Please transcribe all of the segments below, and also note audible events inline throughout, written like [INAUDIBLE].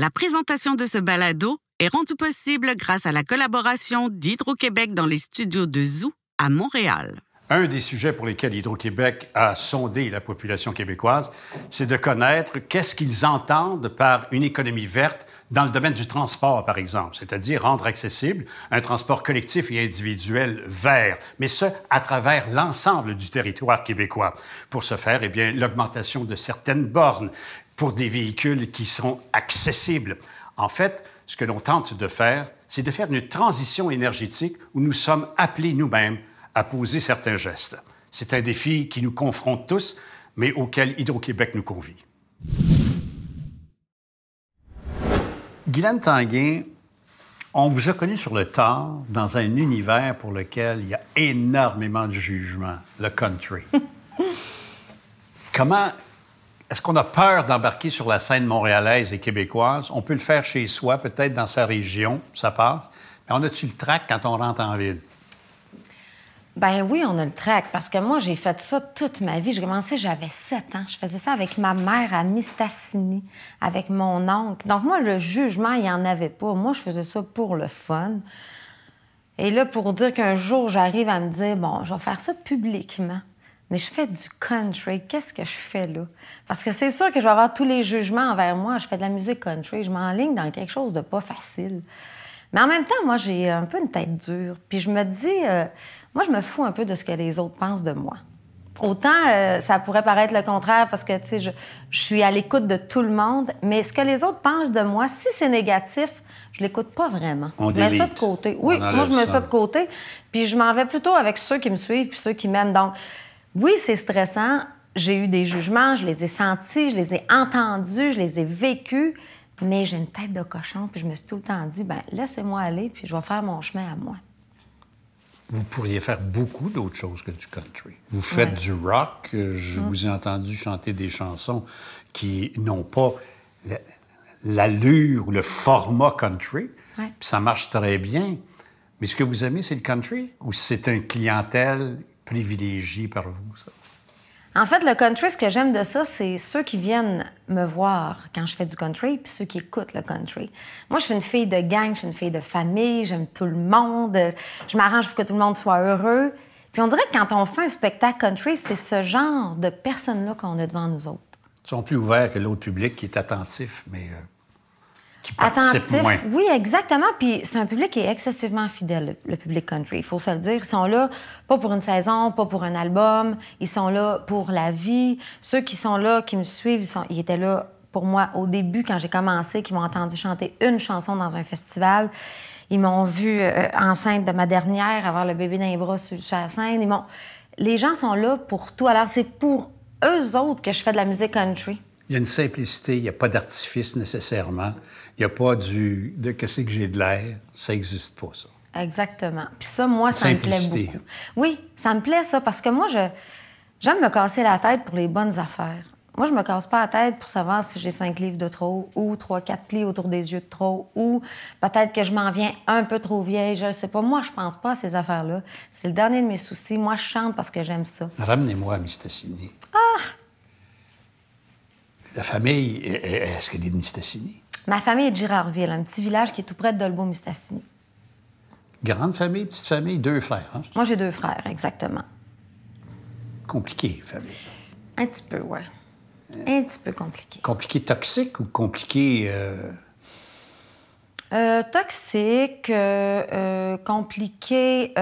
La présentation de ce balado est rendue possible grâce à la collaboration d'Hydro-Québec dans les studios de Zoo à Montréal. Un des sujets pour lesquels Hydro-Québec a sondé la population québécoise, c'est de connaître qu'est-ce qu'ils entendent par une économie verte dans le domaine du transport, par exemple, c'est-à-dire rendre accessible un transport collectif et individuel vert, mais ce, à travers l'ensemble du territoire québécois. Pour ce faire, eh bien, l'augmentation de certaines bornes, pour des véhicules qui sont accessibles. En fait, ce que l'on tente de faire, c'est de faire une transition énergétique où nous sommes appelés nous-mêmes à poser certains gestes. C'est un défi qui nous confronte tous, mais auquel Hydro-Québec nous convie. Guylaine Tanguin, on vous a connu sur le tard dans un univers pour lequel il y a énormément de jugement, le country. [LAUGHS] comment, est-ce qu'on a peur d'embarquer sur la scène montréalaise et québécoise? On peut le faire chez soi, peut-être dans sa région, ça passe. Mais on a-tu le trac quand on rentre en ville? Ben oui, on a le trac, parce que moi, j'ai fait ça toute ma vie. J'ai commencé, j'avais 7 ans. Je faisais ça avec ma mère à Mistassini, avec mon oncle. Donc moi, le jugement, il n'y en avait pas. Moi, je faisais ça pour le fun. Et là, pour dire qu'un jour, j'arrive à me dire, bon, je vais faire ça publiquement mais je fais du country. Qu'est-ce que je fais là? Parce que c'est sûr que je vais avoir tous les jugements envers moi. Je fais de la musique country. Je m'enligne dans quelque chose de pas facile. Mais en même temps, moi, j'ai un peu une tête dure. Puis je me dis, euh, moi, je me fous un peu de ce que les autres pensent de moi. Autant euh, ça pourrait paraître le contraire parce que, tu sais, je, suis à l'écoute de tout le monde, mais ce que les autres pensent de moi, si c'est négatif, je l'écoute pas vraiment. On je mets ça de côté. Oui, moi, je mets ça. de côté. Puis je m'en vais plutôt avec ceux qui me suivent puis ceux qui m'aiment. Donc, oui, c'est stressant. J'ai eu des jugements, je les ai sentis, je les ai entendus, je les ai vécus, mais j'ai une tête de cochon, puis je me suis tout le temps dit, ben laissez-moi aller, puis je vais faire mon chemin à moi. Vous pourriez faire beaucoup d'autres choses que du country. Vous faites du rock, euh, je mm. vous ai entendu chanter des chansons qui n'ont pas l'allure ou le format country, puis ça marche très bien. Mais ce que vous aimez, c'est le country ou c'est une clientèle privilégié par vous, ça? En fait, le country, ce que j'aime de ça, c'est ceux qui viennent me voir quand je fais du country, puis ceux qui écoutent le country. Moi, je suis une fille de gang, je suis une fille de famille, j'aime tout le monde, je m'arrange pour que tout le monde soit heureux. Puis on dirait que quand on fait un spectacle country, c'est ce genre de personnes-là qu'on a devant nous autres. Ils sont plus ouverts que l'autre public qui est attentif, mais... Euh, qui Oui, exactement. Puis c'est un public qui est excessivement fidèle, le, public country. Il faut se le dire. Ils sont là pas pour une saison, pas pour un album. Ils sont là pour la vie. Ceux qui sont là, qui me suivent, ils, étaient là pour moi au début quand j'ai commencé, qui m'ont entendu chanter une chanson dans un festival. Ils m'ont vu euh, euh, enceinte de ma dernière, avoir le bébé dans les bras sur, la scène. Ils les gens sont là pour tout. Alors c'est pour eux autres que je fais de la musique country. Il y a une simplicité, il n'y a pas d'artifice nécessairement. Il n'y a pas du de qu'est-ce que j'ai de l'air. Ça n'existe pas, ça. Exactement. Puis ça, moi, ça me plaît beaucoup. Oui, ça me plaît, ça, parce que moi, je j'aime me casser la tête pour les bonnes affaires. Moi, je me casse pas la tête pour savoir si j'ai cinq livres de trop ou trois, quatre plis autour des yeux de trop ou peut-être que je m'en viens un peu trop vieille. Je ne sais pas. Moi, je pense pas à ces affaires-là. C'est le dernier de mes soucis. Moi, je chante parce que j'aime ça. Ramenez-moi à Mistassini. Ah! La famille, est-ce qu'elle est de Mistassini? Ma famille est de Girardville, un petit village qui est tout près de Dolbeau-Mistassini. Grande famille, petite famille, deux frères. Hein? Moi, j'ai deux frères, exactement. Compliqué, famille. Un petit peu, ouais. Un petit peu compliqué. Compliqué toxique ou compliqué. Euh? Euh, toxique, euh, compliqué,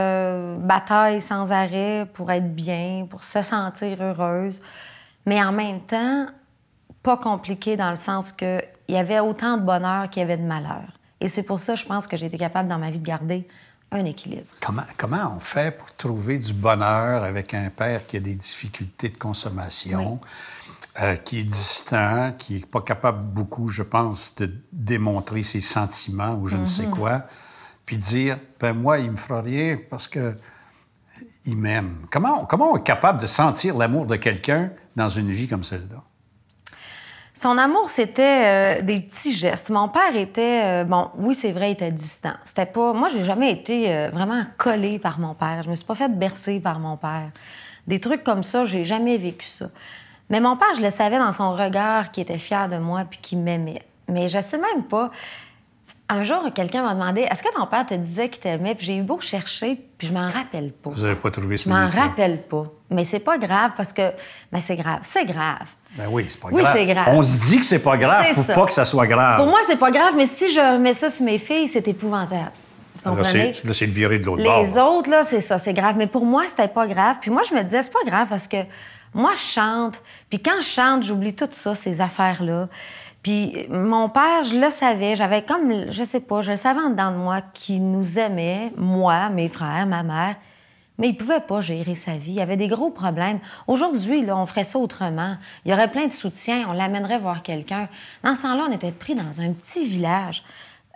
bataille sans arrêt pour être bien, pour se sentir heureuse, mais en même temps, pas compliqué dans le sens que il y avait autant de bonheur qu'il y avait de malheur. Et c'est pour ça, je pense, que j'ai été capable dans ma vie de garder un équilibre. Comment, comment on fait pour trouver du bonheur avec un père qui a des difficultés de consommation, euh, qui est distant, qui n'est pas capable beaucoup, je pense, de démontrer ses sentiments ou je ne sais mhm. quoi, puis dire, ben moi, il me fera rien parce que il m'aime. Comment, comment on est capable de sentir l'amour de quelqu'un dans une vie comme celle-là? Son amour, c'était euh, des petits gestes. Mon père était, euh, bon, oui, c'est vrai, il était distant. C'était pas. Moi, j'ai jamais été euh, vraiment collée par mon père. Je me suis pas faite bercer par mon père. Des trucs comme ça, j'ai jamais vécu ça. Mais mon père, je le savais dans son regard qu'il était fier de moi puis qu'il m'aimait. Mais je sais même pas. Un jour, quelqu'un m'a demandé Est-ce que ton père te disait qu'il t'aimait Puis j'ai eu beau chercher, puis je m'en rappelle pas. Vous n'avez pas trouvé ce Je m'en rappelle pas. Mais c'est pas grave parce que. Mais c'est grave. C'est grave. Ben oui, c'est pas grave. On se dit que c'est pas grave, faut pas que ça soit grave. Pour moi, c'est pas grave, mais si je remets ça sur mes filles, c'est épouvantable. Là, c'est de virer de l'autre bord. Les autres, là, c'est ça, c'est grave. Mais pour moi, c'était pas grave. Puis moi, je me disais, c'est pas grave parce que moi, je chante. Puis quand je chante, j'oublie tout ça, ces affaires-là. Puis mon père, je le savais. J'avais comme, je sais pas, je savais en dedans de moi qui nous aimait, moi, mes frères, ma mère. Mais il pouvait pas gérer sa vie. Il avait des gros problèmes. Aujourd'hui, là, on ferait ça autrement. Il y aurait plein de soutien. On l'amènerait voir quelqu'un. Dans ce temps-là, on était pris dans un petit village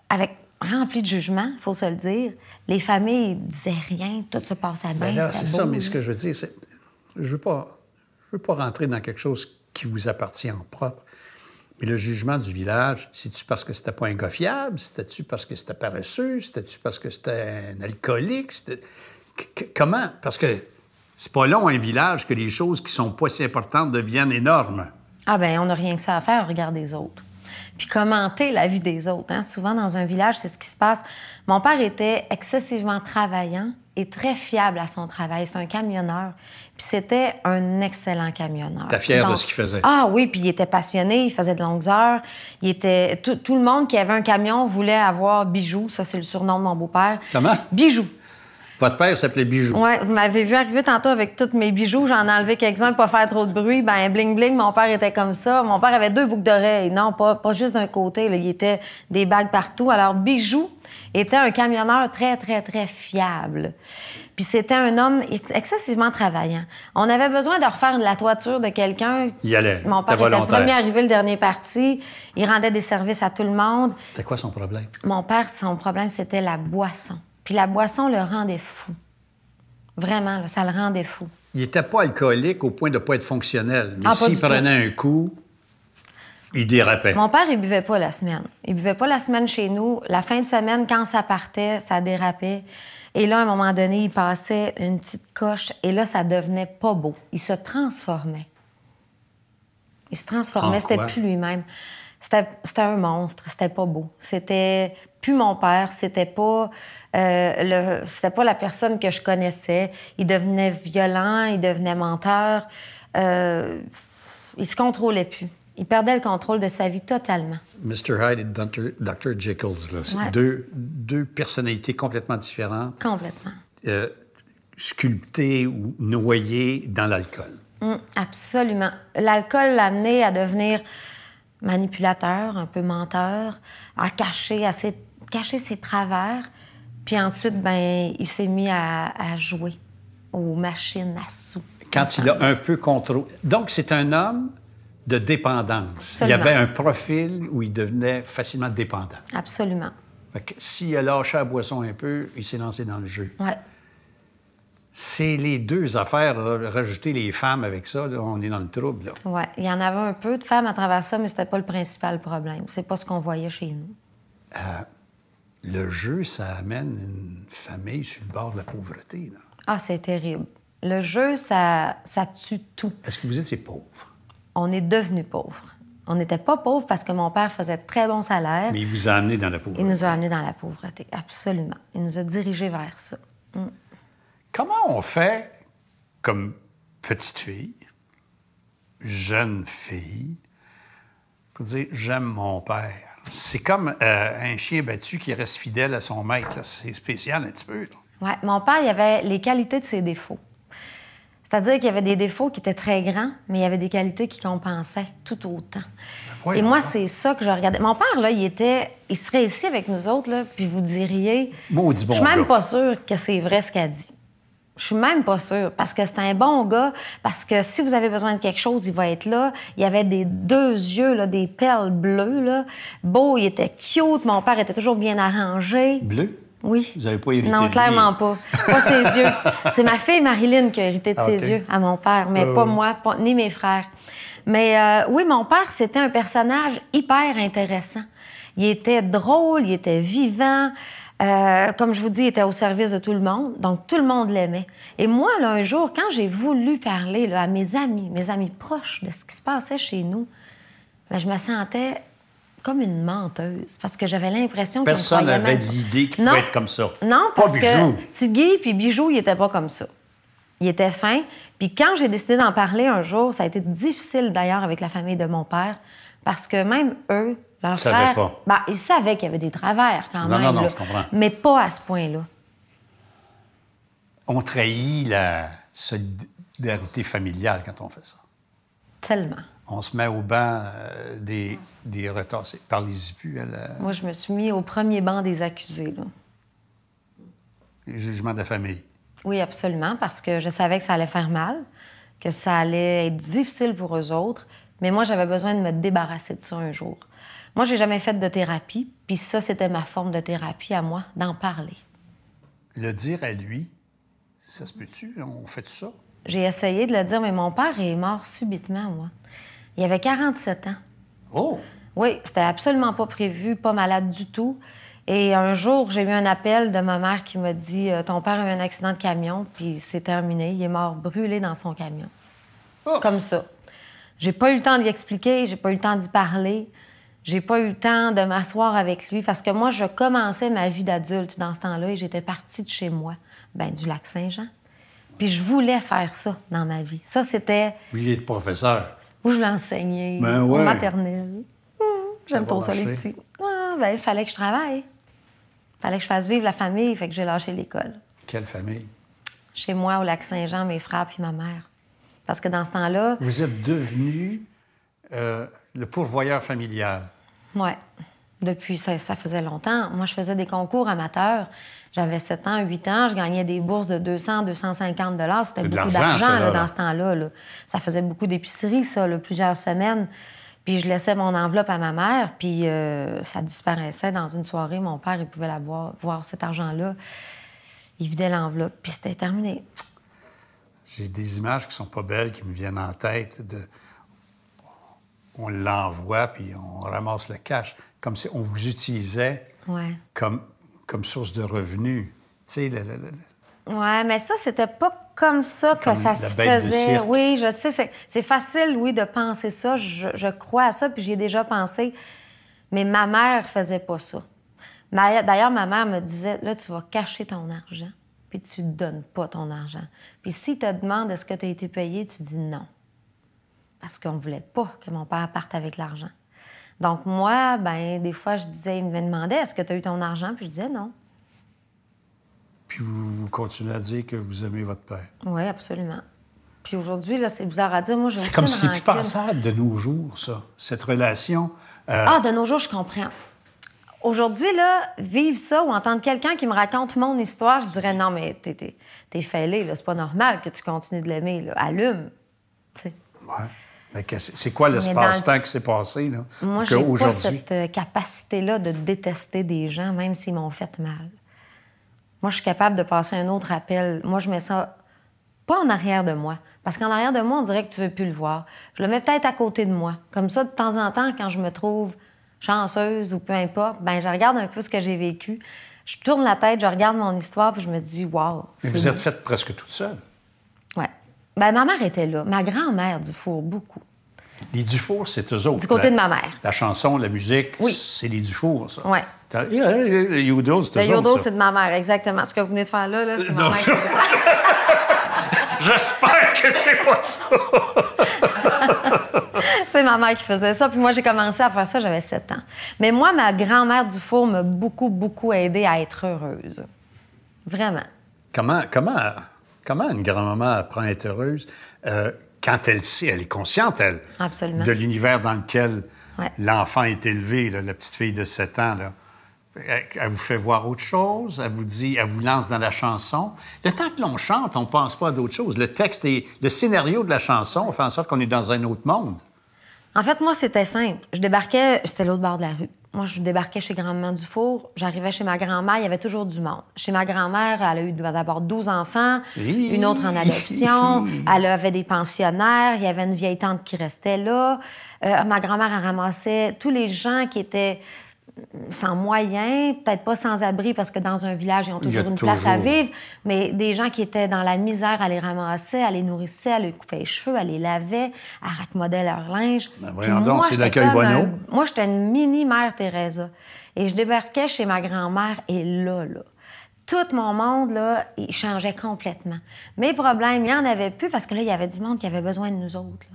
avec rempli de jugements, faut se le dire. Les familles disaient rien. Tout se passait bien. Ben c'est ça. Mais ce que je veux dire, c'est, je veux pas, je veux pas rentrer dans quelque chose qui vous appartient en propre. Mais le jugement du village, c'est-tu parce que c'était pas un fiable? C'était-tu parce que c'était paresseux? C'était-tu parce que c'était un alcoolique? comment? Parce que c'est pas long, un village, que les choses qui sont pas si importantes deviennent énormes. Ah ben on n'a rien que ça à faire, regarde les autres. Puis commenter la vie des autres. Hein. Souvent, dans un village, c'est ce qui se passe. Mon père était excessivement travaillant et très fiable à son travail. C'est un camionneur. Puis c'était un excellent camionneur. T'es fière de ce qu'il faisait? Ah oui, puis il était passionné, il faisait de longues heures. Il était... Tout, le monde qui avait un camion voulait avoir bijoux. ça c'est le surnom de mon beau-père. Comment? Bijou. Votre père s'appelait Bijoux. Oui, vous m'avez vu arriver tantôt avec tous mes bijoux. J'en ai enlevé quelques-uns pour pas faire trop de bruit. Ben bling bling, mon père était comme ça. Mon père avait deux boucles d'oreilles. Non, pas, pas juste d'un côté. Il y était des bagues partout. Alors, Bijoux était un camionneur très, très, très fiable. Puis c'était un homme excessivement travaillant. On avait besoin de refaire la toiture de quelqu'un. Il allait. Mon père était le premier arrivé, le dernier parti. Il rendait des services à tout le monde. C'était quoi son problème? Mon père, son problème, c'était la boisson. Puis la boisson le rendait fou. Vraiment, ça le rendait fou. Il n'était pas alcoolique au point de ne pas être fonctionnel. Mais ah, s'il prenait un coup, il dérapait. Mon père, il buvait pas la semaine. Il buvait pas la semaine chez nous. La fin de semaine, quand ça partait, ça dérapait. Et là, à un moment donné, il passait une petite coche et là, ça devenait pas beau. Il se transformait. Il se transformait. C'était plus lui-même. C'était un monstre. C'était pas beau. C'était plus mon père, c'était pas euh, c'était pas la personne que je connaissais. Il devenait violent, il devenait menteur, euh, il se contrôlait plus. Il perdait le contrôle de sa vie totalement. Mr. Hyde et Dr. Dr. Jekylls, deux, deux, personnalités complètement différentes. Complètement. Euh, sculptées ou noyées dans l'alcool. Mm, absolument. L'alcool l'a amené à devenir manipulateur, un peu menteur, à cacher, à cacher ses travers. Puis ensuite, ben, il s'est mis à, jouer aux machines à sous. Quand il a un peu contrôlé. Donc, c'est un homme de dépendance. Il y avait un profil où il devenait facilement dépendant. Absolument. si s'il a lâché la boisson un peu, il s'est lancé dans le jeu. Ouais. C'est les deux affaires, rajouter les femmes avec ça, on est dans le trouble. Oui, il y en avait un peu de femmes à travers ça, mais c'était pas le principal problème. C'est pas ce qu'on voyait chez nous. Euh, le jeu, ça amène une famille sur le bord de la pauvreté. Ah, c'est terrible. Le jeu, ça, ça tue tout. Est-ce que vous étiez pauvre? On est devenu pauvre. On n'était pas pauvre parce que mon père faisait très bon salaire. Mais il vous a amené dans la pauvreté. Il nous a amené dans la pauvreté, absolument. Il nous a dirigés vers ça. Mm. Comment on fait comme petite fille, jeune fille, pour dire j'aime mon père? C'est comme euh, un chien battu qui reste fidèle à son maître. C'est spécial un petit peu. Oui, mon père, il avait les qualités de ses défauts. C'est-à-dire qu'il y avait des défauts qui étaient très grands, mais il y avait des qualités qui compensaient tout autant. Ben, Et moi, c'est ça que je regardais. Mon père, là, il était, il serait ici avec nous autres, puis vous diriez, Maudit je suis même pas sûr que c'est vrai ce a dit. Je suis même pas sûre, parce que c'est un bon gars, parce que si vous avez besoin de quelque chose, il va être là. Il avait des deux yeux, là, des perles bleues. Là. Beau, il était cute, mon père était toujours bien arrangé. Bleu? Oui. Vous n'avez pas hérité Non, clairement pas. Pas ses [LAUGHS] yeux. C'est ma fille Marilyn qui a hérité de ah, ses yeux à mon père, mais ah, pas moi, ni mes frères. Mais euh, oui, mon père, c'était un personnage hyper intéressant. Il était drôle, il était vivant. Euh, comme je vous dis, était au service de tout le monde, donc tout le monde l'aimait. Et moi, là, un jour, quand j'ai voulu parler à mes amis, mes amis proches de ce qui se passait chez nous, ben, je me sentais comme une menteuse parce que j'avais l'impression que personne n'avait l'idée qu'il pouvait être comme ça. Non, parce que Guy puis Bijou, il n'était pas comme ça. Il était fin. Puis quand j'ai décidé d'en parler un jour, ça a été difficile d'ailleurs avec la famille de mon père parce que même eux, ils pas. Ben, ils savaient qu'il y avait des travers quand même. Non, non, je comprends. Mais pas à ce point-là. On trahit la solidarité familiale quand on fait ça. Tellement. On se met au banc euh, des, des retassés par les plus, Elle, euh, Moi, je me suis mis au premier banc des accusés. Là. Jugement de famille. Oui, absolument, parce que je savais que ça allait faire mal, que ça allait être difficile pour eux autres. Mais moi, j'avais besoin de me débarrasser de ça un jour. Moi, j'ai jamais fait de thérapie, puis ça, c'était ma forme de thérapie à moi, d'en parler. Le dire à lui, ça se peut-tu? On fait ça? J'ai essayé de le dire, mais mon père est mort subitement, moi. Il avait 47 ans. Oh! Oui, c'était absolument pas prévu, pas malade du tout. Et un jour, j'ai eu un appel de ma mère qui m'a dit euh, Ton père a eu un accident de camion, puis c'est terminé. Il est mort brûlé dans son camion. Oh! Comme ça. J'ai pas eu le temps d'y expliquer, j'ai pas eu le temps d'y parler. J'ai pas eu le temps de m'asseoir avec lui parce que moi, je commençais ma vie d'adulte dans ce temps-là et j'étais partie de chez moi, ben, du lac Saint-Jean. Puis je voulais faire ça dans ma vie. Ça, c'était. Oui, être professeur. Où je l'enseignais, ben, maternelle. Hum, j'aime ton ça, les petits. Ah, ben, il fallait que je travaille. Il fallait que je fasse vivre la famille, fait que j'ai lâché l'école. Quelle famille? Chez moi, au lac Saint-Jean, mes frères puis ma mère. Parce que dans ce temps-là. Vous êtes devenu. Euh, le pourvoyeur familial. Oui. Depuis, ça, faisait longtemps. Moi, je faisais des concours amateurs. J'avais 7 ans, 8 ans. Je gagnais des bourses de 200, 250 dollars. C'était beaucoup d'argent dans ce temps-là. Ça faisait beaucoup d'épicerie, ça, plusieurs semaines. Puis je laissais mon enveloppe à ma mère, puis euh, ça disparaissait dans une soirée. Mon père, il pouvait la voir, voir cet argent-là. Il vidait l'enveloppe, puis c'était terminé. J'ai des images qui sont pas belles qui me viennent en tête de on l'envoie, puis on ramasse le cash, comme si on vous utilisait comme, comme source de revenus. Tu sais, le, Ouais, mais ça, c'était pas comme ça que ça se faisait. Oui, je sais, c'est facile, oui, de penser ça. Je, crois à ça, puis j'y ai déjà pensé. Mais ma mère faisait pas ça. D'ailleurs, ma mère me disait, là, tu vas cacher ton argent, puis tu ne donnes pas ton argent. Puis si te demande est-ce que tu as été payé, tu dis non parce qu'on voulait pas que mon père parte avec l'argent. Donc, moi, ben des fois, je disais, il me demandait, est-ce que tu as eu ton argent? Puis je disais non. Puis vous, continuez à dire que vous aimez votre père. Oui, absolument. Puis aujourd'hui, là, c'est bizarre à dire. Moi, C'est comme si c'était plus pensable de nos jours, ça, cette relation. Euh, ah, de nos jours, je comprends. Aujourd'hui, là, vivre ça ou entendre quelqu'un qui me raconte mon histoire, je dirais non, mais t'es, t'es, là, c'est pas normal que tu continues de l'aimer, allume. Ouais. C'est quoi l'espace-temps qui s'est passé? Là, Moi, n'ai pas cette euh, capacité-là de détester des gens, même s'ils m'ont fait mal. Moi, je suis capable de passer un autre appel. Moi, je mets ça pas en arrière de moi. Parce qu'en arrière de moi, on dirait que tu veux plus le voir. Je le mets peut-être à côté de moi. Comme ça, de temps en temps, quand je me trouve chanceuse ou peu importe, ben je regarde un peu ce que j'ai vécu. Je tourne la tête, je regarde mon histoire, puis je me dis, wow. Mais vous êtes faite presque toute seule. Ben, ma mère était là. Ma grand-mère Dufour, beaucoup. Les Dufour, c'est eux autres. Du côté de ma mère. La chanson, la musique, c'est les Dufour, ça. Oui. [LAUGHS] Les yodos, c'est c'est de ma mère, exactement. Ce que vous venez de faire là, c'est ma mère qui [LAUGHS] J'espère que c'est pas ça. [LAUGHS] c'est ma mère qui faisait ça. Puis moi, j'ai commencé à faire ça, j'avais 7 ans. Mais moi, ma grand-mère Dufour m'a beaucoup, beaucoup aidée à être heureuse. Vraiment. Comment, comment Comment une grand-maman apprend à être heureuse euh, quand elle sait, elle est consciente, elle, de l'univers dans lequel l'enfant est élevé, la petite fille de 7 ans, là. Elle, vous fait voir autre chose, elle vous dit, elle vous lance dans la chanson. Le temps que l'on chante, on pense pas à d'autres choses. Le texte et le scénario de la chanson font en sorte qu'on est dans un autre monde. En fait, moi, c'était simple. Je débarquais, c'était l'autre bord de la rue moi, je débarquais chez Grand-Maman Dufour, j'arrivais chez ma grand-mère, il y avait toujours du monde. Chez ma grand-mère, elle a eu d'abord 12 enfants, une autre en adoption, [LAUGHS] elle avait des pensionnaires, il y avait une vieille tante qui restait là. Euh, ma grand-mère, elle ramassait tous les gens qui étaient sans moyens, peut-être pas sans abri parce que dans un village, ils ont toujours une place à vivre, mais des gens qui étaient dans la misère, à les ramasser, à les nourrir à les couper les cheveux, à les laver, à raccommoder leur linge. Moi, j'étais une mini-mère Teresa. Et je débarquais chez ma grand-mère et là, là, tout mon monde, là, il changeait complètement. Mes problèmes, il n'y en avait plus parce que là, il y avait du monde qui avait besoin de nous autres.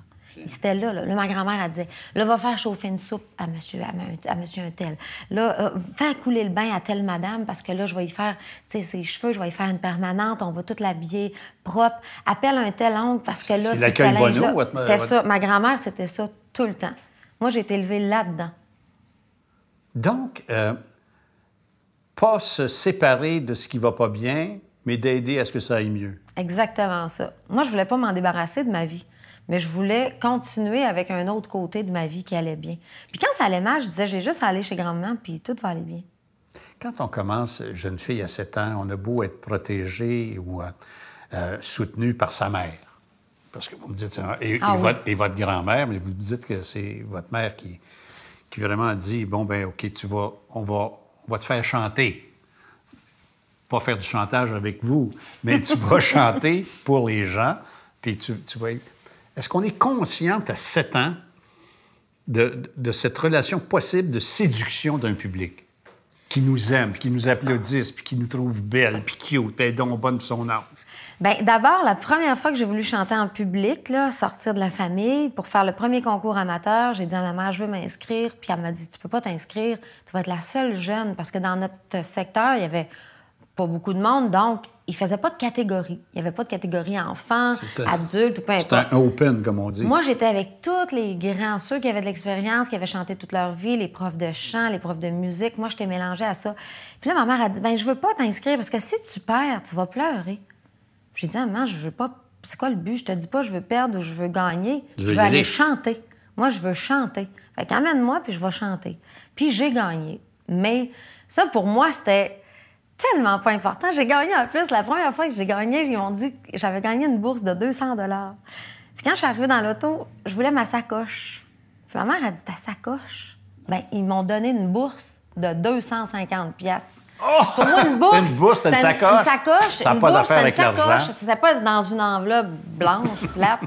C'était là, là. ma grand-mère, elle disait Là, va faire chauffer une soupe à monsieur, à, monsieur un tel. Là, va euh, couler le bain à telle madame parce que là, je vais y faire ses cheveux, je vais y faire une permanente, on va tout l'habiller propre. Appelle un tel oncle parce que là, c'est l'accueil Bono. C'était ça. Ma grand-mère, c'était ça tout le temps. Moi, j'ai été élevée là-dedans. Donc, euh, pas se séparer de ce qui va pas bien, mais d'aider à ce que ça aille mieux. Exactement ça. Moi, je voulais pas m'en débarrasser de ma vie mais je voulais continuer avec un autre côté de ma vie qui allait bien. Puis quand ça allait mal, je disais, j'ai juste à aller chez grand-maman, puis tout va aller bien. Quand on commence, jeune fille à 7 ans, on a beau être protégé ou euh, euh, soutenu par sa mère. Parce que vous me dites, et, ah votre, grand-mère, mais vous me dites que c'est votre mère qui, qui vraiment dit, bon, ben OK, tu vas, on va, on va te faire chanter pas faire du chantage avec vous, mais tu vas [LAUGHS] chanter pour les gens, puis tu, tu vas est-ce qu'on est consciente à 7 ans de, cette relation possible de séduction d'un public qui nous aime, qui nous applaudisse, puis qui nous trouve belles, puis cute, puis dont bonne son âge? Bien, d'abord, la première fois que j'ai voulu chanter en public, là, sortir de la famille, pour faire le premier concours amateur, j'ai dit à ma je veux m'inscrire. Puis elle m'a dit, tu peux pas t'inscrire, tu vas être la seule jeune. Parce que dans notre secteur, il y avait pas beaucoup de monde. Donc, il faisait pas de catégorie. Il n'y avait pas de catégorie enfant, adulte, ou pas importe. C'était open, comme on dit. Moi, j'étais avec tous les grands, ceux qui avaient de l'expérience, qui avaient chanté toute leur vie, les profs de chant, les profs de musique. Moi, j'étais mélangée à ça. Puis là, ma mère a dit, ben je veux pas t'inscrire parce que si tu perds, tu vas pleurer. J'ai dit, ah, maman, je veux pas. C'est quoi le but? Je te dis pas, je veux perdre ou je veux gagner. Je, je veux aller chanter. Moi, je veux chanter. Fait quamène moi puis je vais chanter. Puis j'ai gagné. Mais ça, pour moi, c'était tellement pas important. J'ai gagné en plus. La première fois que j'ai gagné, ils m'ont dit que j'avais gagné une bourse de 200 Puis quand je suis arrivée dans l'auto, je voulais ma sacoche. Puis ma mère a dit Ta sacoche Ben ils m'ont donné une bourse de 250 Oh! Pour moi, une bourse. une bourse, c'est une sacoche. Ça n'a pas d'affaire avec l'argent. C'était pas dans une enveloppe blanche, [LAUGHS] plate.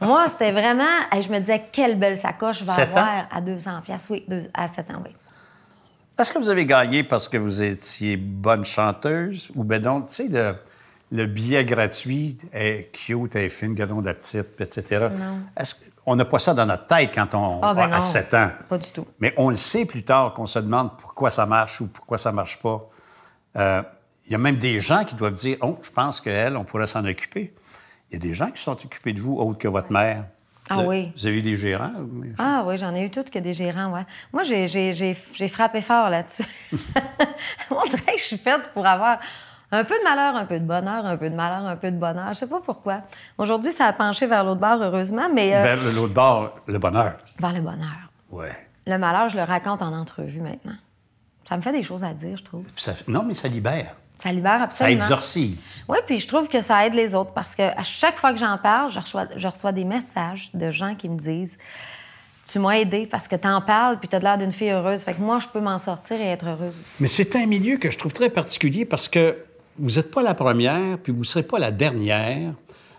moi, c'était vraiment. je me disais, quelle belle sacoche je vais avoir à 200 oui, à 7 ans, oui. Est-ce que vous avez gagné parce que vous étiez bonne chanteuse ou bien donc, tu sais, le, le, billet gratuit est cute, est fine, de la petite, etc. est on n'a pas ça dans notre tête quand on ah, ben a 7 ans. Pas du tout. Mais on le sait plus tard qu'on se demande pourquoi ça marche ou pourquoi ça marche pas. Euh, il y a même des gens qui doivent dire Oh, je pense qu'elle, on pourrait s'en occuper. Il y a des gens qui sont occupés de vous autres que votre mère. Ah oui. Vous avez eu des gérants? Ah oui, j'en ai eu toutes que des gérants, ouais. Moi, j'ai frappé fort là-dessus. [LAUGHS] On dirait que je suis faite pour avoir un peu de malheur, un peu de bonheur, un peu de malheur, un peu de bonheur. Je sais pas pourquoi. Aujourd'hui, ça a penché vers l'autre bord, heureusement, mais... Euh, vers l'autre bord, le bonheur. Vers le bonheur. Oui. Le malheur, je le raconte en entrevue maintenant. Ça me fait des choses à dire, je trouve. non, mais ça libère. Ça libère absolument. Ça exorcise. Oui, puis je trouve que ça aide les autres parce que à chaque fois que j'en parle, je reçois, des messages de gens qui me disent Tu m'as aidé parce que t'en parles puis as l'air d'une fille heureuse. Fait que moi, je peux m'en sortir et être heureuse. Mais c'est un milieu que je trouve très particulier parce que vous n'êtes pas la première puis vous ne serez pas la dernière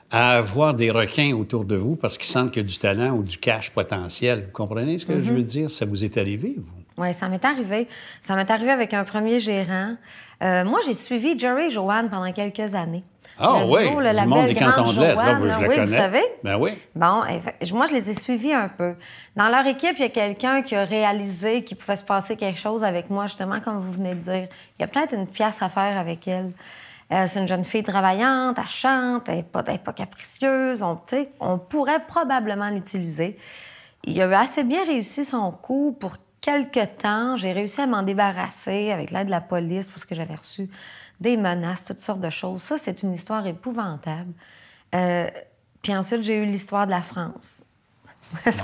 à avoir des requins autour de vous parce qu'ils sentent qu'il y a du talent ou du cash potentiel. Vous comprenez ce que je mhm. veux dire? Ça vous est arrivé, vous? Oui, ça m'est arrivé. Ça m'est arrivé avec un premier gérant. Euh, moi, j'ai suivi Jerry et Joanne pendant quelques années. Ah oh, oui, le, la du monde des cantons je oui, connais. vous savez? Ben oui. Bon, eh, moi, je les ai suivis un peu. Dans leur équipe, il y a quelqu'un qui a réalisé qu'il pouvait se passer quelque chose avec moi, justement, comme vous venez de dire. Il y a peut-être une pièce à faire avec elle. Euh, c'est une jeune fille travaillante, elle chante, elle n'est pas, pas, capricieuse. On, on pourrait probablement l'utiliser. Il a assez bien réussi son coup pour quelques temps, j'ai réussi à m'en débarrasser avec l'aide de la police parce que j'avais reçu des menaces, toutes sortes de choses. Ça, c'est une histoire épouvantable. Euh, puis ensuite, j'ai eu l'histoire de la France.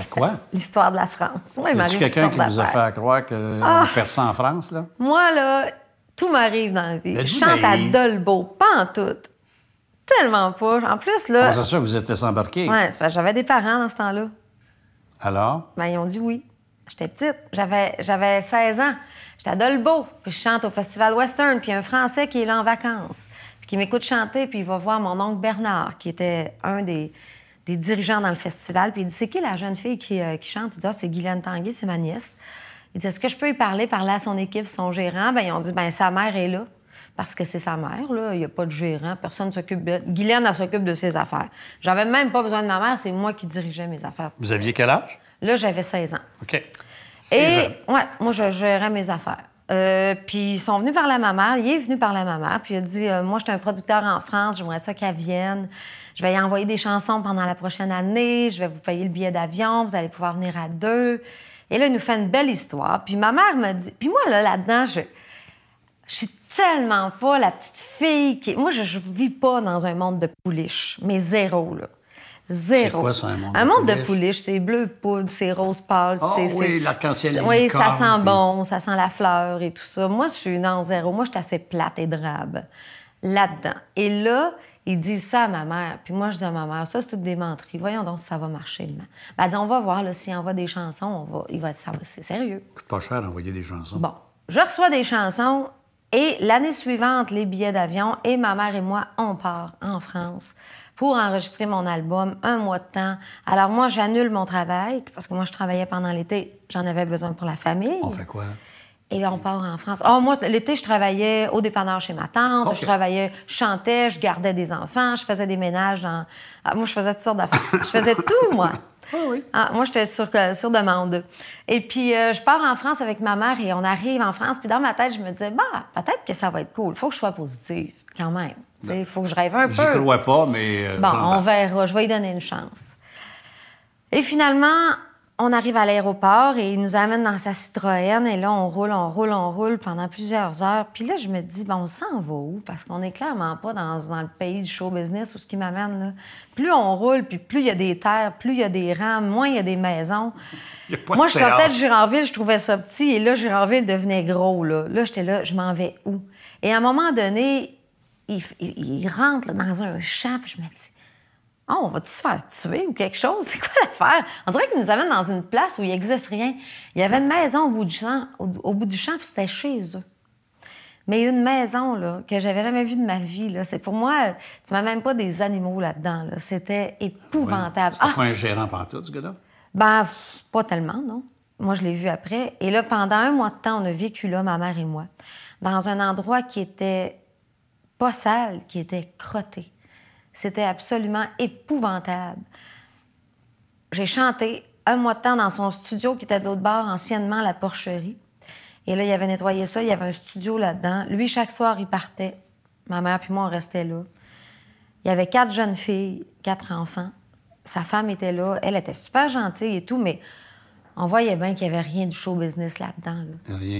quoi? [LAUGHS] L'histoire de la France. Oui, y quelqu'un qui vous a fait croire que ah! personne en France, là? Moi, là, tout m'arrive dans la vie. Je ben, chante à Dolbo, pas en tout. Tellement pas. En plus, là... Ah, c'est sûr que vous êtes embarquée. Oui, j'avais des parents dans ce temps-là. Alors? Ben, ils ont dit oui. J'étais petite, j'avais, j'avais 16 ans. J'étais à Dolbeau, puis je chante au Festival Western, puis un Français qui est là en vacances, puis qui m'écoute chanter, puis il va voir mon oncle Bernard, qui était un des, dirigeants dans le festival, puis il dit C'est qui la jeune fille qui, euh, chante Il dit ah, c'est Guylaine Tanguy, c'est ma nièce. Il dit Est-ce que je peux y parler Parler à son équipe, son gérant Bien, ils ont dit ben sa mère est là. Parce que c'est sa mère, là. Il n'y a pas de gérant. Personne ne s'occupe de... Guylaine, elle s'occupe de ses affaires. J'avais même pas besoin de ma mère, c'est moi qui dirigeais mes affaires. Vous aviez quel âge? Là, j'avais 16 ans. OK. Et ouais, moi, je gérais mes affaires. Euh, puis ils sont venus par la maman, il est venu par la maman, puis il a dit euh, Moi, je suis un producteur en France, j'aimerais ça qu'elle vienne. Je vais y envoyer des chansons pendant la prochaine année, je vais vous payer le billet d'avion, vous allez pouvoir venir à deux. Et là, il nous fait une belle histoire. Puis ma mère me dit Puis moi, là, là-dedans, je. Je suis tellement pas la petite fille qui. Moi, je, je vis pas dans un monde de pouliche mais zéro, là. Zéro. Quoi, un monde, de, monde pouliche? de c'est bleu poudre, c'est rose pâle, c'est ah c'est. Oui, Oui, ça sent bon, ça sent la fleur et tout ça. Moi, je suis dans zéro. Moi, je suis assez plate et drabe là-dedans. Et là, il dit ça à ma mère. Puis moi, je dis à ma mère, ça, c'est toute des Voyons donc ça va marcher, le Ben, elle dit, on va voir, s'il envoie des chansons, on va... il va ça c'est sérieux. C'est pas cher d'envoyer des chansons. Bon. Je reçois des chansons et l'année suivante, les billets d'avion et ma mère et moi, on part en France pour enregistrer mon album, un mois de temps. Alors moi, j'annule mon travail, parce que moi, je travaillais pendant l'été, j'en avais besoin pour la famille. On fait quoi? Et on part en France. Oh, moi, l'été, je travaillais au dépanneur chez ma tante. Je travaillais, je chantais, je gardais des enfants, je faisais des ménages dans. Ah, moi, je faisais toutes sortes d'affaires. je faisais [LAUGHS] tout, moi. Oui, oui. Ah, moi, j'étais sur, euh, sur demande. Et puis, euh, je pars en France avec ma mère et on arrive en France. Puis, dans ma tête, je me disais, bah, peut-être que ça va être cool. faut que je sois positive, quand même. Ben, il faut que je rêve un peu. Je crois pas, mais. Euh, bon, on ben. verra. Je vais lui donner une chance. Et finalement, on arrive à l'aéroport et il nous amène dans sa Citroën et là on roule, on roule, on roule pendant plusieurs heures. Puis là je me dis bon, on s'en va où parce qu'on n'est clairement pas dans, dans, le pays du show business ou ce qui m'amène Plus on roule, puis plus il y a des terres, plus il y a des rames, moins il y a des maisons. Moi je sortais de Gironville, je trouvais ça petit et là Gironville devenait gros là. Là j'étais là, je m'en vais où Et à un moment donné, il, rentre dans un champ, puis je me dis, oh, on va-tu se faire tuer ou quelque chose? C'est quoi l'affaire? On dirait qu'ils nous amènent dans une place où il n'existe rien. Il y avait une maison au bout du champ, puis c'était chez eux. Mais une maison là, que j'avais jamais vue de ma vie, c'est pour moi, tu m'as même pas des animaux là-dedans. C'était épouvantable. C'était pas ah! un gérant partout, ce gars-là? Ben, pas tellement, non. Moi, je l'ai vu après. Et là, pendant un mois de temps, on a vécu là, ma mère et moi, dans un endroit qui était pas sale qui était crottée. C'était absolument épouvantable. J'ai chanté un mois de temps dans son studio qui était de l'autre bord, anciennement la porcherie. Et là, il avait nettoyé ça, il y avait un studio là-dedans. Lui, chaque soir, il partait. Ma mère puis moi, on restait là. Il y avait quatre jeunes filles, quatre enfants. Sa femme était là. Elle était super gentille et tout, mais on voyait bien qu'il n'y avait rien de show business là-dedans.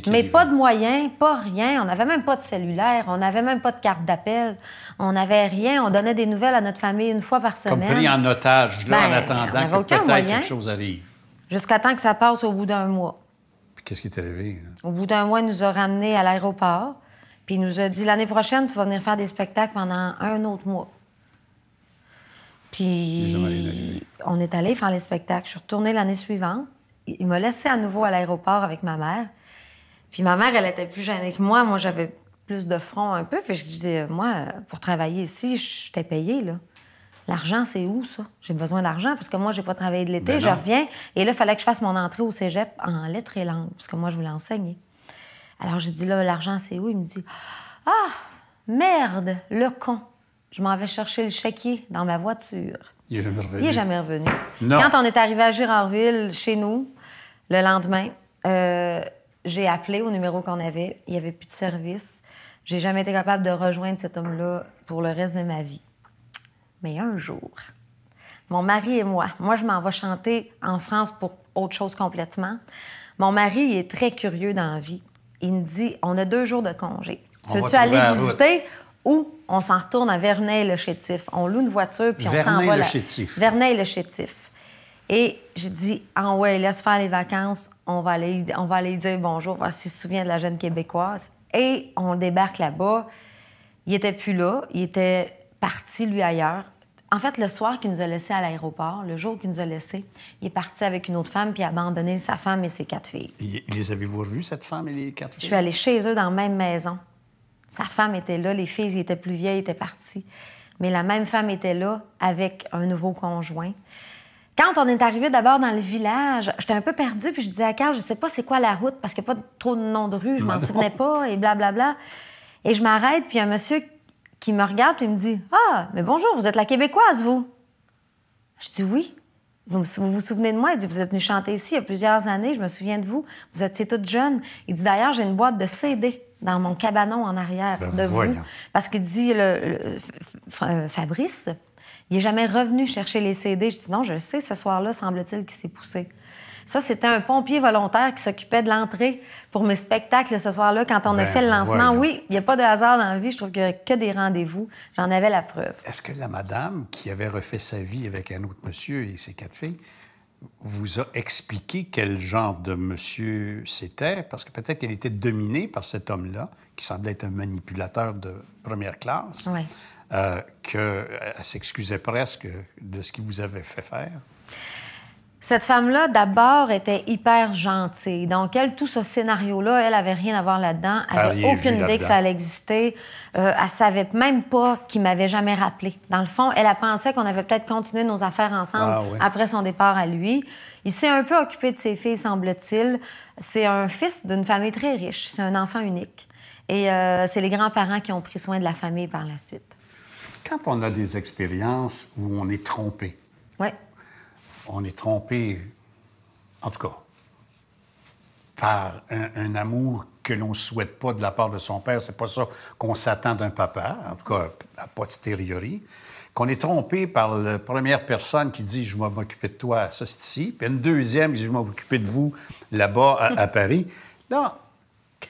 Mais pas de moyens, pas rien. On n'avait même pas de cellulaire, on n'avait même pas de carte d'appel, on n'avait rien. On donnait des nouvelles à notre famille une fois par semaine. Comme pris en otage, là, en ben, attendant que peut-être quelque chose arrive. Jusqu'à temps que ça passe au bout d'un mois. qu'est-ce qui est arrivé? Au bout d'un mois, il nous a ramenés à l'aéroport, puis il nous a dit l'année prochaine, tu vas venir faire des spectacles pendant un autre mois. Puis on est allé faire les spectacles. Je suis retournée l'année suivante il m'a laissé à nouveau à l'aéroport avec ma mère. Puis ma mère, elle était plus gênée que moi. Moi, j'avais plus de front un peu. Fait je disais, euh, moi, pour travailler ici, je t'ai payé, là. L'argent, c'est où, ça? J'ai besoin d'argent parce que moi, j'ai pas travaillé de l'été, ben je reviens. Et là, il fallait que je fasse mon entrée au cégep en lettres et langues, parce que moi, je voulais enseigner. Alors, j'ai dit, là, l'argent, c'est où? Il me dit, ah, merde, le con. Je m'en vais chercher le chéquier dans ma voiture. Il est jamais revenu. Il est jamais revenu. Quand on est arrivé à Girardville, chez nous, le lendemain, euh, j'ai appelé au numéro qu'on avait. Il n'y avait plus de service. J'ai jamais été capable de rejoindre cet homme-là pour le reste de ma vie. Mais un jour, mon mari et moi, moi, je m'en vais chanter en France pour autre chose complètement. Mon mari est très curieux dans la vie. Il me dit On a deux jours de congé. tu veux-tu aller visiter ou on s'en retourne à Verneuil-le-Chétif? On loue une voiture puis on s'en va. Verneuil-le-Chétif. Verneuil-le-Chétif. Et j'ai dit, ah ouais, laisse faire les vacances, on va aller, on va aller dire bonjour, voir s'il se souvient de la jeune québécoise. Et on débarque là-bas. Il était plus là, il était parti, lui, ailleurs. En fait, le soir qu'il nous a laissé à l'aéroport, le jour qu'il nous a laissé, il est parti avec une autre femme puis a abandonné sa femme et ses quatre filles. les avez-vous revues, cette femme et les quatre filles? Je suis allée chez eux dans la même maison. Sa femme était là, les filles étaient plus vieilles, étaient parties. Mais la même femme était là avec un nouveau conjoint. Quand on est arrivé d'abord dans le village, j'étais un peu perdue, puis je disais à Carl, je sais pas c'est quoi la route, parce qu'il n'y a pas trop de noms de rue, je m'en souvenais pas, et blablabla. Bla, bla. Et je m'arrête, puis un monsieur qui me regarde, puis il me dit Ah, mais bonjour, vous êtes la Québécoise, vous Je dis Oui. Vous, vous souvenez de moi? Il dit, vous êtes venu chanter ici il y a plusieurs années, je me souviens de vous. Vous étiez toute jeune. Il dit, d'ailleurs, j'ai une boîte de CD dans mon cabanon en arrière ben de Parce qu'il dit, le, Fabrice, il n'est jamais revenu chercher les CD. Je dis non, je le sais, ce soir-là, semble-t-il qu'il s'est poussé. Ça, c'était un pompier volontaire qui s'occupait de l'entrée pour mes spectacles ce soir-là quand on a ben, fait le lancement. Oui, il n'y a pas de hasard dans la vie. Je trouve qu'il n'y que des rendez-vous. J'en avais la preuve. Est-ce que la madame qui avait refait sa vie avec un autre monsieur et ses quatre filles vous a expliqué quel genre de monsieur c'était? Parce que peut-être qu'elle était dominée par cet homme-là qui semblait être un manipulateur de première classe. Oui. Euh, qu'elle euh, s'excusait presque de ce qu'il vous avait fait faire? Cette femme-là, d'abord, était hyper gentille. Donc, elle, tout ce scénario-là, elle avait rien à voir là-dedans. Elle n'avait aucune idée que ça allait exister. Elle euh, elle savait même pas qu'il m'avait jamais rappelé. Dans le fond, elle a pensé qu'on avait peut-être continué nos affaires ensemble ah, après son départ à lui. Il s'est un peu occupé de ses filles, semble-t-il. C'est un fils d'une famille très riche. C'est un enfant unique. Et c'est les grands-parents qui ont pris soin de la famille par la suite quand on a des expériences où on est trompé, ouais. on est trompé, en tout cas, par un, amour que l'on ne souhaite pas de la part de son père, c'est pas ça qu'on s'attend d'un papa, en tout cas à posteriori, qu'on est trompé par la première personne qui dit « je vais m'occuper de toi, ça c'est ici », puis une deuxième qui dit « je vais m'occuper de vous là-bas à, Paris ». Non,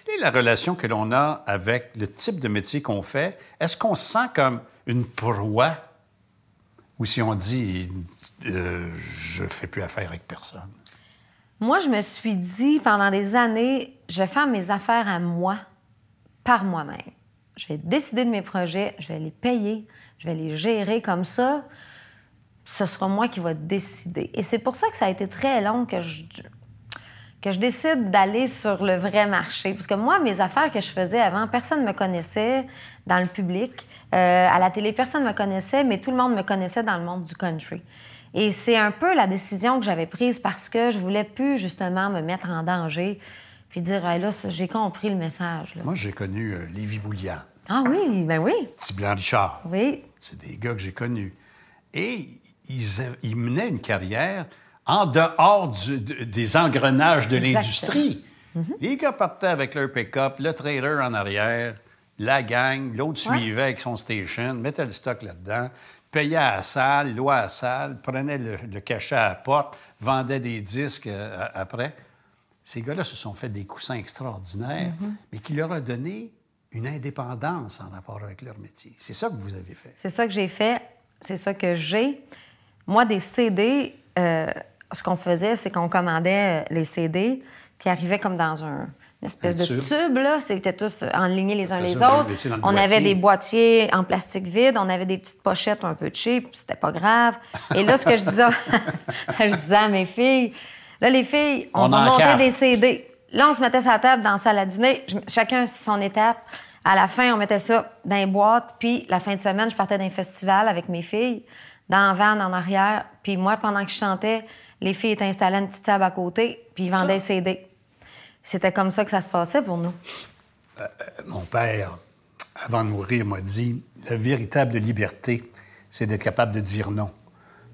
quelle la relation que l'on a avec le type de métier qu'on fait? Est-ce qu'on sent comme une proie? Ou si on dit, euh, je fais plus affaire avec personne? Moi, je me suis dit pendant des années, je vais faire mes affaires à moi, par moi-même. Je vais décider de mes projets, je vais les payer, je vais les gérer comme ça. Ce sera moi qui va décider. Et c'est pour ça que ça a été très long que je, que je décide d'aller sur le vrai marché. Parce que moi, mes affaires que je faisais avant, personne ne me connaissait dans le public. Euh, à la télé, personne ne me connaissait, mais tout le monde me connaissait dans le monde du country. Et c'est un peu la décision que j'avais prise parce que je voulais plus, justement, me mettre en danger puis dire, là, j'ai compris le message. Moi, j'ai connu euh, Lévi Ah oui, ben oui. C'est Richard. Oui. C'est des gars que j'ai connus. Et ils, ils menaient une carrière en dehors des engrenages de l'industrie. Mhm. Les gars partaient avec leur pick-up, le trailer en arrière, la gang, l'autre suivait avec son station, mettait le stock là-dedans, payait à la salle, louait à la salle, prenait le, cachet à la porte, vendait des disques euh, après. Ces gars-là se sont fait des coussins extraordinaires, mhm. mais qui leur a donné une indépendance en rapport avec leur métier. C'est ça que vous avez fait. C'est ça que j'ai fait. C'est ça que j'ai. Moi, des CD, euh, ce qu'on faisait, c'est qu'on commandait euh, les CD, qui arrivaient comme dans un une espèce de tube, là, c'était tous en enlignés les uns les autres. on avait des boîtiers en plastique vide, on avait des petites pochettes un peu cheap, c'était pas grave. Et là, ce que je disais, [LAUGHS] je disais à mes filles, là, les filles, on, montait des CD. Là, on se mettait sa table dans la salle à dîner, chacun son étape. À la fin, on mettait ça dans les boîtes, puis la fin de semaine, je partais d'un festival avec mes filles, dans la van en arrière, puis moi, pendant que je chantais, les filles étaient installées une petite table à côté, puis ils vendaient CD. C'était comme ça que ça se passait pour nous. Euh, euh, mon père, avant de mourir, m'a dit la véritable liberté, c'est d'être capable de dire non.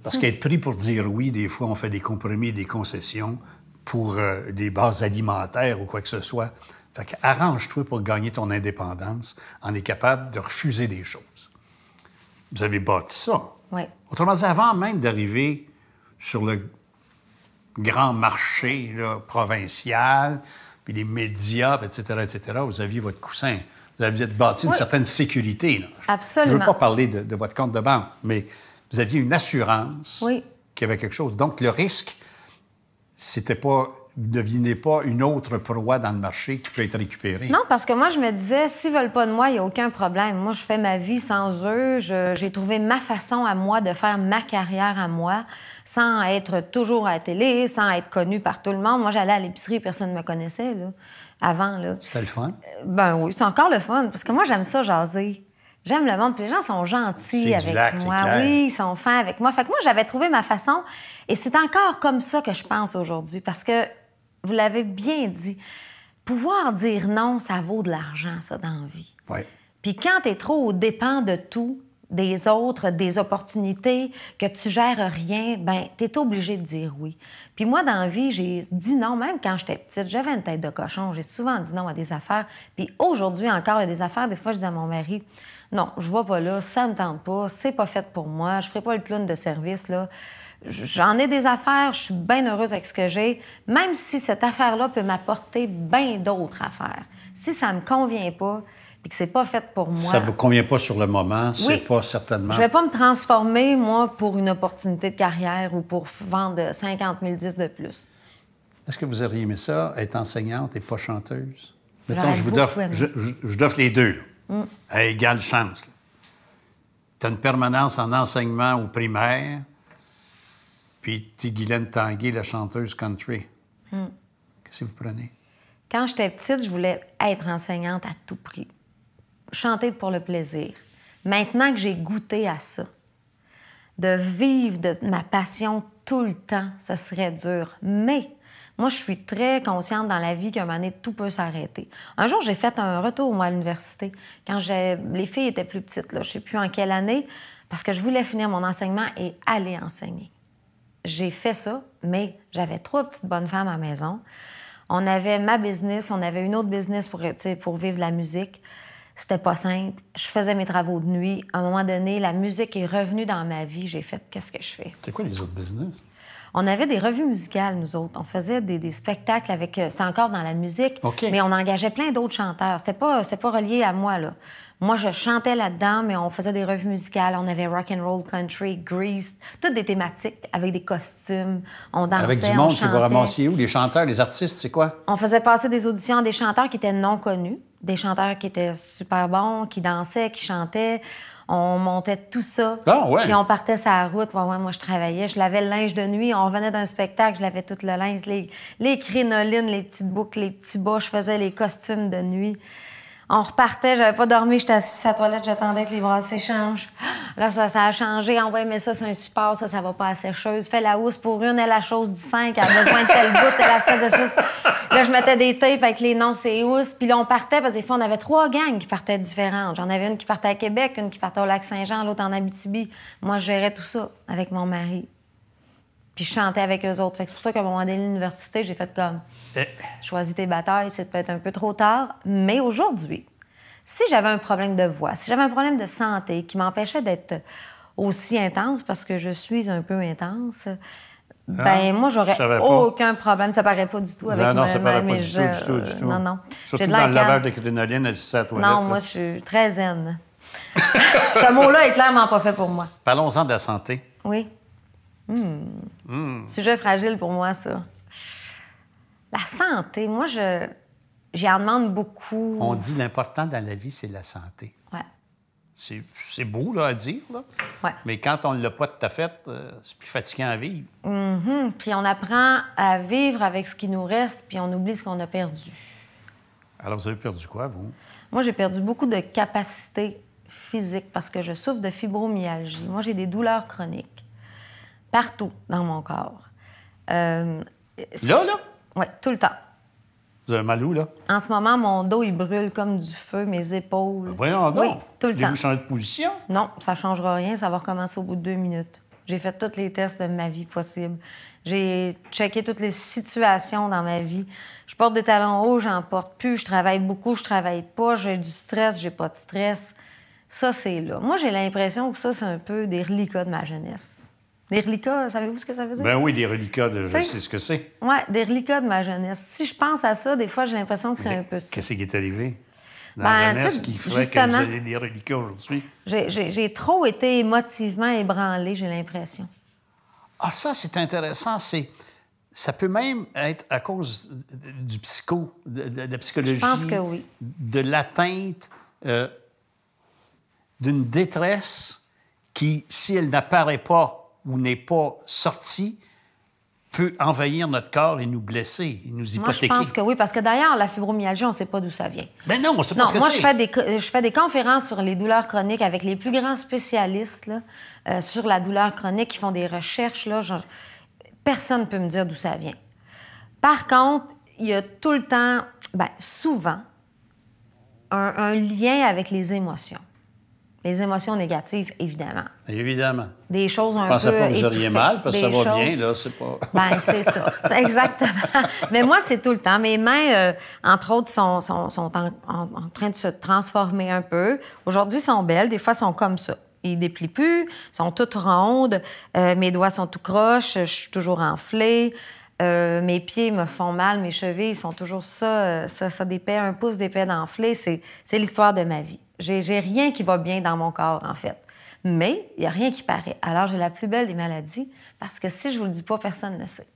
Parce qu'être pris pour dire oui, des fois, on fait des compromis des concessions pour euh, des bases alimentaires ou quoi que ce soit. Fait arrange toi pour gagner ton indépendance On est capable de refuser des choses. Vous avez bâti ça. Autrement dit, avant même d'arriver sur le grand marché provincial, puis les médias, etc., etc., vous aviez votre coussin. Vous aviez bâti une certaine sécurité. Je ne veux pas parler de, votre compte de banque, mais vous aviez une assurance qu'il y avait quelque chose. Donc, le risque, c'était pas vous ne devinez pas une autre proie dans le marché qui peut être récupérée. Non, parce que moi, je me disais, s'ils veulent pas de moi, il n'y a aucun problème. Moi, je fais ma vie sans eux. J'ai trouvé ma façon à moi de faire ma carrière à moi, sans être toujours à la télé, sans être connue par tout le monde. Moi, j'allais à l'épicerie, personne ne me connaissait, là, avant. Là. C'était le fun? Ben oui, c'est encore le fun, parce que moi, j'aime ça jaser. J'aime le monde, puis les gens sont gentils avec moi. Oui, ils sont fins avec moi. Fait que moi, j'avais trouvé ma façon, et c'est encore comme ça que je pense aujourd'hui, parce que vous l'avez bien dit. Pouvoir dire non, ça vaut de l'argent, ça, dans la vie. Puis quand tu es trop au dépend de tout, des autres, des opportunités, que tu gères rien, ben tu es obligé de dire oui. Puis moi, dans la vie, j'ai dit non, même quand j'étais petite, j'avais une tête de cochon, j'ai souvent dit non à des affaires. Puis aujourd'hui encore, il y a des affaires, des fois, je dis à mon mari, non, je vois pas là, ça me tente pas, c'est pas fait pour moi, je ferai pas le clown de service, là j'en ai des affaires, je suis bien heureuse avec ce que j'ai, même si cette affaire-là peut m'apporter bien d'autres affaires. Si ça ne me convient pas, et que c'est pas fait pour moi. Ça vous convient pas sur le moment, ce c'est pas certainement. Je vais pas me transformer moi pour une opportunité de carrière ou pour vendre 50 000 disques de plus. Est-ce que vous auriez aimé ça, être enseignante et pas chanteuse? Mettons, je vous offre, je, les deux, à mm. égale chance. Tu as une permanence en enseignement ou primaire, puis Guylaine Tanguy, la chanteuse country. Hmm. Qu'est-ce que vous prenez? Quand j'étais petite, je voulais être enseignante à tout prix. Chanter pour le plaisir. Maintenant que j'ai goûté à ça, de vivre de ma passion tout le temps, ce serait dur. Mais moi, je suis très consciente dans la vie qu'à un moment donné, tout peut s'arrêter. Un jour, j'ai fait un retour à l'université. Quand les filles étaient plus petites, là, je ne sais plus en quelle année, parce que je voulais finir mon enseignement et aller enseigner j'ai fait ça, mais j'avais trois petites bonnes femmes à la maison. On avait ma business, on avait une autre business pour, pour vivre de la musique. C'était pas simple. Je faisais mes travaux de nuit. À un moment donné, la musique est revenue dans ma vie. J'ai fait qu'est-ce que je fais. C'est quoi les autres business? on avait des revues musicales, nous autres. On faisait des, spectacles avec. Euh, c'était encore dans la musique, mais on engageait plein d'autres chanteurs. C'était pas, pas relié à moi, là. Moi, je chantais là-dedans, mais on faisait des revues musicales. On avait rock and roll, country, Grease, toutes des thématiques avec des costumes. On dansait, Avec du monde qui vous où Les chanteurs, les artistes, c'est quoi On faisait passer des auditions à des chanteurs qui étaient non connus, des chanteurs qui étaient super bons, qui dansaient, qui chantaient. On montait tout ça. Ah, Puis on partait sa route. moi, je travaillais. Je lavais le linge de nuit. On revenait d'un spectacle. Je lavais tout le linge, les, les crinolines, les petites boucles, les petits bas. Je faisais les costumes de nuit. On repartait, j'avais pas dormi, j'étais assise à la toilette, j'attendais que les bras s'échangent. [GASPS] Là, ça, a changé. Ah on va mais ça, c'est un support, ça, ça va pas à la sécheuse. Fais la housse pour une, elle a chose du 5, elle a besoin de telle bout, elle a ça de chose. Là, je mettais des tapes avec les noms, c'est housse. Puis là, on partait, parce que des fois, on avait trois gangs qui partaient différentes. J'en avais une qui partait à Québec, une qui partait au Lac-Saint-Jean, l'autre en Abitibi. Moi, je gérais tout ça avec mon mari. Puis je chantais avec eux autres. c'est pour ça qu'à un moment donné, l'université, j'ai fait comme. choisi eh. Choisis tes batailles, c'est peut-être un peu trop tard. Mais aujourd'hui, si j'avais un problème de voix, si j'avais un problème de santé qui m'empêchait d'être aussi intense parce que je suis un peu intense, hein? ben moi, j'aurais aucun problème. Ça paraît pas du tout avec Non, non, ça paraît pas euh, du, tout, Non, non. Surtout dans le lavage d'adrénaline à 17 Non, moi, je suis très zen. [LAUGHS] Ce mot-là est clairement pas fait pour moi. Parlons-en de la santé. Oui. Hmm. Hmm. Sujet fragile pour moi, ça. La santé, moi, je en demande beaucoup. On dit l'important dans la vie, c'est la santé. Ouais. C'est beau là, à dire, là. mais quand on ne l'a pas tout à fait, euh, c'est plus fatigant à vivre. Mm-hmm. Puis on apprend à vivre avec ce qui nous reste, puis on oublie ce qu'on a perdu. Alors, vous avez perdu quoi, vous? Moi, j'ai perdu beaucoup de capacité physique parce que je souffre de fibromyalgie. Moi, j'ai des douleurs chroniques partout dans mon corps. Euh, là, là? Oui, tout le temps. Vous avez mal où, là? En ce moment, mon dos, il brûle comme du feu, mes épaules. Ben, voyons Oui, tout le temps. Vous de position? Non, ça changera rien. Ça va recommencer au bout de deux minutes. J'ai fait tous les tests de ma vie possible. J'ai checké toutes les situations dans ma vie. Je porte des talons hauts, j'en porte plus. Je travaille beaucoup, je travaille pas. J'ai du stress, j'ai pas de stress. Ça, c'est là. Moi, j'ai l'impression que ça, c'est un peu des reliquats de ma jeunesse. Des reliquats, savez-vous ce que ça veut dire? Ben oui, des reliquats, de, je sais ce que c'est. Oui, des reliquats de ma jeunesse. Si je pense à ça, des fois, j'ai l'impression que c'est un peu ça. Qu'est-ce qui est arrivé? Dans la ben, jeunesse, qui ferait que vous ayez des reliquats aujourd'hui? J'ai trop été émotivement ébranlé, j'ai l'impression. Ah, ça, c'est intéressant. C'est. Ça peut même être à cause du psycho, de, la psychologie. Je pense que oui. De l'atteinte euh, d'une détresse qui, si elle n'apparaît pas ou n'est pas sorti peut envahir notre corps et nous blesser, nous hypothéquer. Moi, je pense que oui, parce que d'ailleurs, la fibromyalgie, on ne sait pas d'où ça vient. Mais ben non, on ne sait pas ce que c'est. Moi, je fais, des, je fais des conférences sur les douleurs chroniques avec les plus grands spécialistes là, euh, sur la douleur chronique qui font des recherches. Là, personne ne peut me dire d'où ça vient. Par contre, il y a tout le temps, ben, souvent, un lien avec les émotions. Les émotions négatives, évidemment. Évidemment. Des choses un peu. Je pensais pas que mal, parce que ça va bien, là, c'est pas. [LAUGHS] ben, c'est ça. [LAUGHS] Exactement. Mais moi, c'est tout le temps. Mes mains, euh, entre autres, sont, sont, en, train de se transformer un peu. Aujourd'hui, sont belles. Des fois, sont comme ça. Ils déplient plus, sont toutes rondes. Euh, mes doigts sont tout croches. Je suis toujours enflée. Euh, mes pieds me font mal, mes chevilles sont toujours ça, ça, ça un pouce d'épais d'enflé. C'est l'histoire de ma vie. J'ai rien qui va bien dans mon corps, en fait. Mais il n'y a rien qui paraît. Alors, j'ai la plus belle des maladies parce que si je vous le dis pas, personne ne le sait.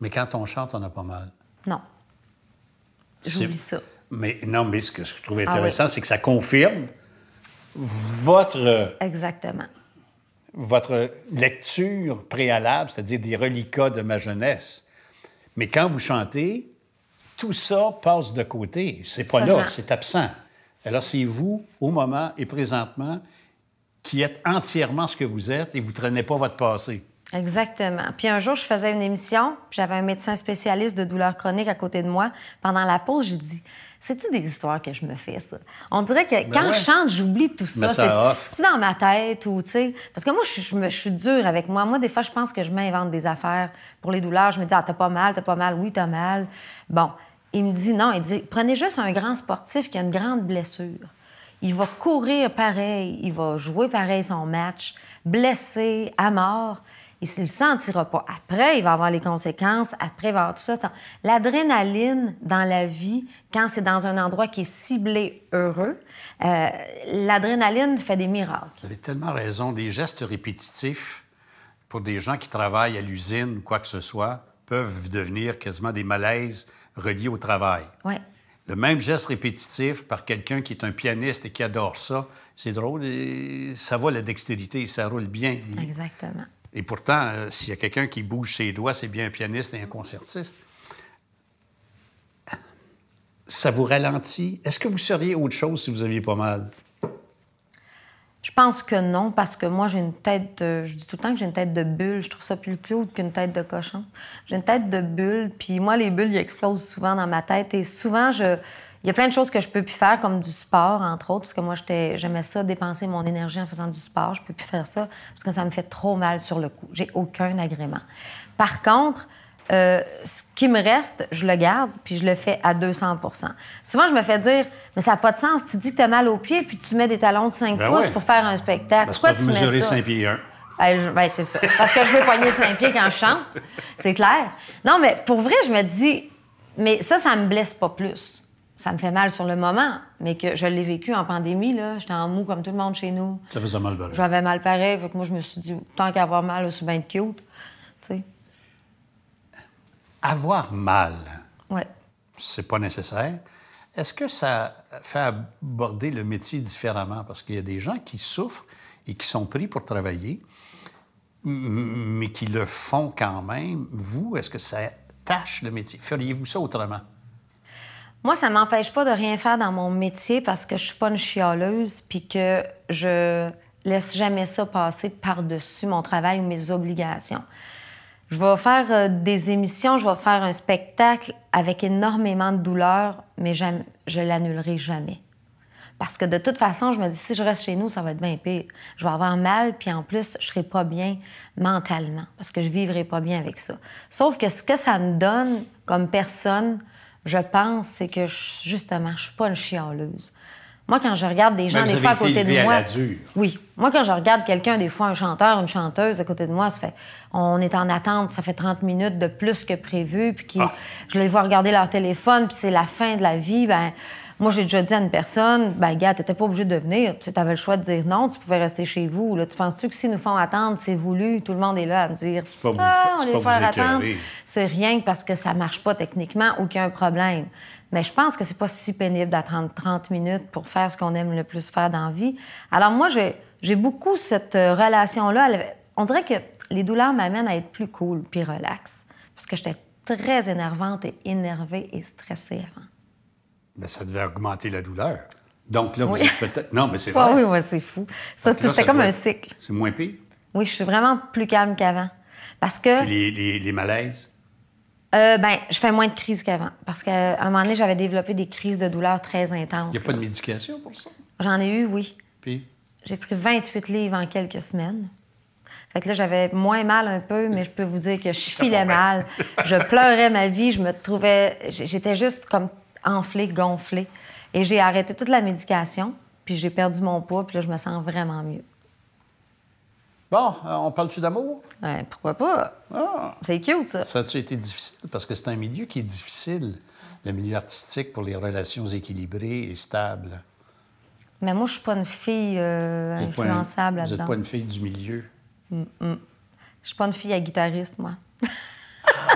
Mais quand on chante, on a pas mal. Non. J'oublie ça. Mais non, mais ce que je trouve ah intéressant, c'est que ça confirme votre. Exactement. Votre lecture préalable, c'est-à-dire des reliquats de ma jeunesse. Mais quand vous chantez, tout ça passe de côté. C'est pas là, c'est absent. Alors, c'est vous, au moment et présentement, qui êtes entièrement ce que vous êtes et vous ne traînez pas votre passé. Exactement. Puis un jour, je faisais une émission, puis j'avais un médecin spécialiste de douleurs chroniques à côté de moi. Pendant la pause, j'ai dit c'est-tu des histoires que je me fais, ça? On dirait que ben quand je chante, j'oublie tout ça. ça c'est dans ma tête ou, tu sais. Parce que moi, je, je, suis dure avec moi. Moi, des fois, je pense que je m'invente des affaires pour les douleurs. Je me dis, ah, t'as pas mal, t'as pas mal, oui, t'as mal. Bon. Il me dit non, il dit prenez juste un grand sportif qui a une grande blessure. Il va courir pareil, il va jouer pareil son match, blessé, à mort. Il ne le sentira pas. Après, il va avoir les conséquences. Après, il va avoir tout ça. L'adrénaline dans la vie, quand c'est dans un endroit qui est ciblé heureux, euh, l'adrénaline fait des miracles. Vous avez tellement raison. Des gestes répétitifs pour des gens qui travaillent à l'usine ou quoi que ce soit peuvent devenir quasiment des malaises, relié au travail. Le même geste répétitif par quelqu'un qui est un pianiste et qui adore ça, c'est drôle, ça voit la dextérité, ça roule bien. Exactement. Et pourtant, euh, s'il y a quelqu'un qui bouge ses doigts, c'est bien un pianiste et un concertiste. Ça vous ralentit. Est-ce que vous seriez autre chose si vous aviez pas mal? Je pense que non, parce que moi, j'ai une tête Je dis tout le temps que j'ai une tête de bulle. Je trouve ça plus que qu'une tête de cochon. J'ai une tête de bulle, puis moi, les bulles, ils explosent souvent dans ma tête. Et souvent, Il y a plein de choses que je peux plus faire, comme du sport, entre autres, parce que moi, j'aimais ça, dépenser mon énergie en faisant du sport. Je peux plus faire ça, parce que ça me fait trop mal sur le coup. J'ai aucun agrément. Par contre, euh, ce qui me reste, je le garde, puis je le fais à 200 Souvent, je me fais dire, mais ça n'a pas de sens, tu dis que tu as mal aux pieds, puis tu mets des talons de 5 ben pouces pour faire un spectacle. Ben, Pourquoi tu mets ça? 5 pieds 1. Ben, c'est ça. Parce que je veux poigner 5 pieds quand je chante, c'est clair. Non, mais pour vrai, je me dis, mais ça, ça me blesse pas plus. Ça me fait mal sur le moment, mais que je l'ai vécu en pandémie, là. J'étais en mou comme tout le monde chez nous. Ça faisait mal pareil. J'avais mal pareil, que moi, je me suis dit, tant qu'avoir avoir mal, c'est bien cute avoir mal, ouais. c'est pas nécessaire. Est-ce que ça fait aborder le métier différemment? Parce qu'il y a des gens qui souffrent et qui sont pris pour travailler, mais qui le font quand même. Vous, est-ce que ça tâche le métier? Feriez-vous ça autrement? Moi, ça m'empêche pas de rien faire dans mon métier parce que je suis pas une chialeuse puis que je laisse jamais ça passer par-dessus mon travail ou mes obligations. Je vais faire euh, des émissions, je vais faire un spectacle avec énormément de douleur, mais je je l'annulerai jamais. Parce que de toute façon, je me dis, si je reste chez nous, ça va être bien pire. Je vais avoir mal, puis en plus, je serai pas bien mentalement, parce que je vivrai pas bien avec ça. Sauf que ce que ça me donne comme personne, je pense, c'est que justement, je suis pas une chialeuse. Moi, quand je regarde des gens, des fois, à côté de moi. Oui. Moi, quand je regarde quelqu'un, des fois, un chanteur, une chanteuse à côté de moi, ça fait. On est en attente, ça fait 30 minutes de plus que prévu, puis ah. je les vois regarder leur téléphone, puis c'est la fin de la vie. Ben, moi, j'ai déjà dit à une personne, ben, gars, t'étais pas obligé de venir. Tu avais le choix de dire non, tu pouvais rester chez vous. tu penses-tu que s'ils nous font attendre, c'est voulu, tout le monde est là à dire. Pas ah, on les fait attendre. C'est rien que parce que ça marche pas techniquement aucun problème. Mais je pense que c'est pas si pénible d'attendre 30 minutes pour faire ce qu'on aime le plus faire dans la vie. Alors moi, j'ai beaucoup cette euh, relation-là. On dirait que les douleurs m'amènent à être plus cool puis relax. Parce que j'étais très énervante et énervée et stressée avant. Mais ben, ça devait augmenter la douleur. Donc là, vous peut-être... Non, mais c'est [LAUGHS] vrai. oui, oui, c'est fou. C'était comme un cycle. C'est moins pire. Oui, je suis vraiment plus calme qu'avant. Parce que... Puis les, les malaises? Euh, ben, je fais moins de crises qu'avant. Parce qu'à un moment donné, j'avais développé des crises de douleur très intenses. Il n'y a pas de médication pour ça? J'en ai eu, oui. Puis? J'ai pris 28 livres en quelques semaines. Fait que là, j'avais moins mal un peu, mais je peux vous dire que je filais mal. je [LAUGHS] pleurais ma vie. Je me trouvais. J'étais juste comme enflée, gonflée. Et j'ai arrêté toute la médication, puis j'ai perdu mon poids, puis là, je me sens vraiment mieux. Bon, euh, on parle-tu d'amour? Ouais, pourquoi pas? Ah. C'est cute, ça. Ça a-tu été difficile? Parce que c'est un milieu qui est difficile, le milieu artistique, pour les relations équilibrées et stables. Mais moi, je suis pas une fille euh, influençable là-dedans. Vous n'êtes pas une fille du milieu? Mm, mm. Je suis pas une fille à guitariste, moi. Ah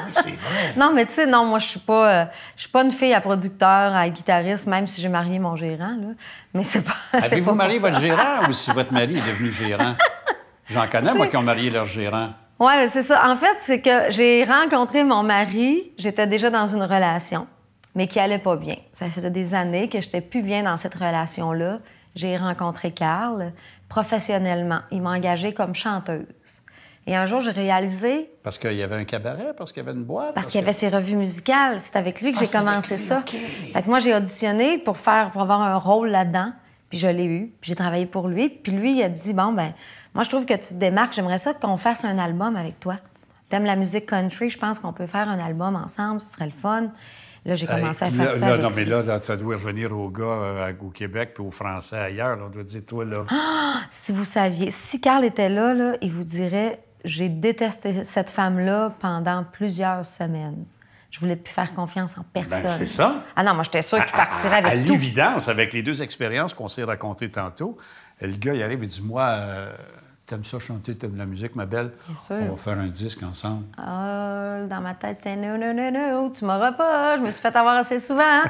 oui, c'est vrai. [LAUGHS] non, mais tu sais, non, moi, je suis pas, euh, je suis pas une fille à producteur, à guitariste, même si j'ai marié mon gérant, là. Mais c'est pas. [LAUGHS] Avez-vous marié votre gérant ou [LAUGHS] si votre mari est devenu gérant? J'en connais, moi, qui ont marié leur gérant. Oui, c'est ça. En fait, c'est que j'ai rencontré mon mari, j'étais déjà dans une relation, mais qui allait pas bien. Ça faisait des années que j'étais plus bien dans cette relation-là. J'ai rencontré Carl professionnellement. Il m'a engagée comme chanteuse. Et un jour, j'ai réalisé. Parce qu'il y avait un cabaret, parce qu'il y avait une boîte. Parce, qu'il y avait ses revues musicales. C'est avec lui que ah, j'ai commencé ça. Okay. Fait que moi, j'ai auditionné pour faire pour avoir un rôle là-dedans. Puis je l'ai eu. Puis J'ai travaillé pour lui. Puis lui, il a dit bon ben, moi, je trouve que tu te démarques. J'aimerais ça qu'on fasse un album avec toi. T'aimes la musique country, je pense qu'on peut faire un album ensemble, ce serait le fun. Là, j'ai commencé à faire ça. Non, mais là, tu dois revenir aux gars euh, au Québec puis aux Français ailleurs. on doit dire, toi, là. Ah! Si vous saviez, si Carl était là, il vous dirait J'ai détesté cette femme-là pendant plusieurs semaines. Je voulais plus faire confiance en ben, personne. c'est ça. Ah non, moi, j'étais sûre qu'il partirait avec. tout. à, l'évidence, avec les deux expériences qu'on s'est racontées tantôt, le gars, il arrive et dit Moi. Euh, T'aimes ça chanter, t'aimes la musique, ma belle? On va faire un disque ensemble. Oh, dans ma tête, c'était non, non, non, non, tu m'auras pas. Je me suis fait avoir assez souvent. Hein.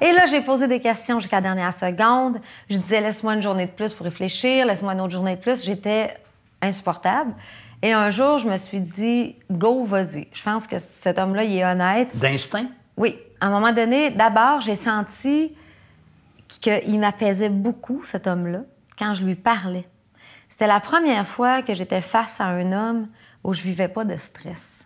Et là, j'ai posé des questions jusqu'à la dernière seconde. Je disais, laisse-moi une journée de plus pour réfléchir, laisse-moi une autre journée de plus. J'étais insupportable. Et un jour, je me suis dit, go, vas-y. Je pense que cet homme-là, il est honnête. D'instinct? Oui. À un moment donné, d'abord, j'ai senti qu'il m'apaisait beaucoup, cet homme-là, quand je lui parlais. C'était la première fois que j'étais face à un homme où je vivais pas de stress.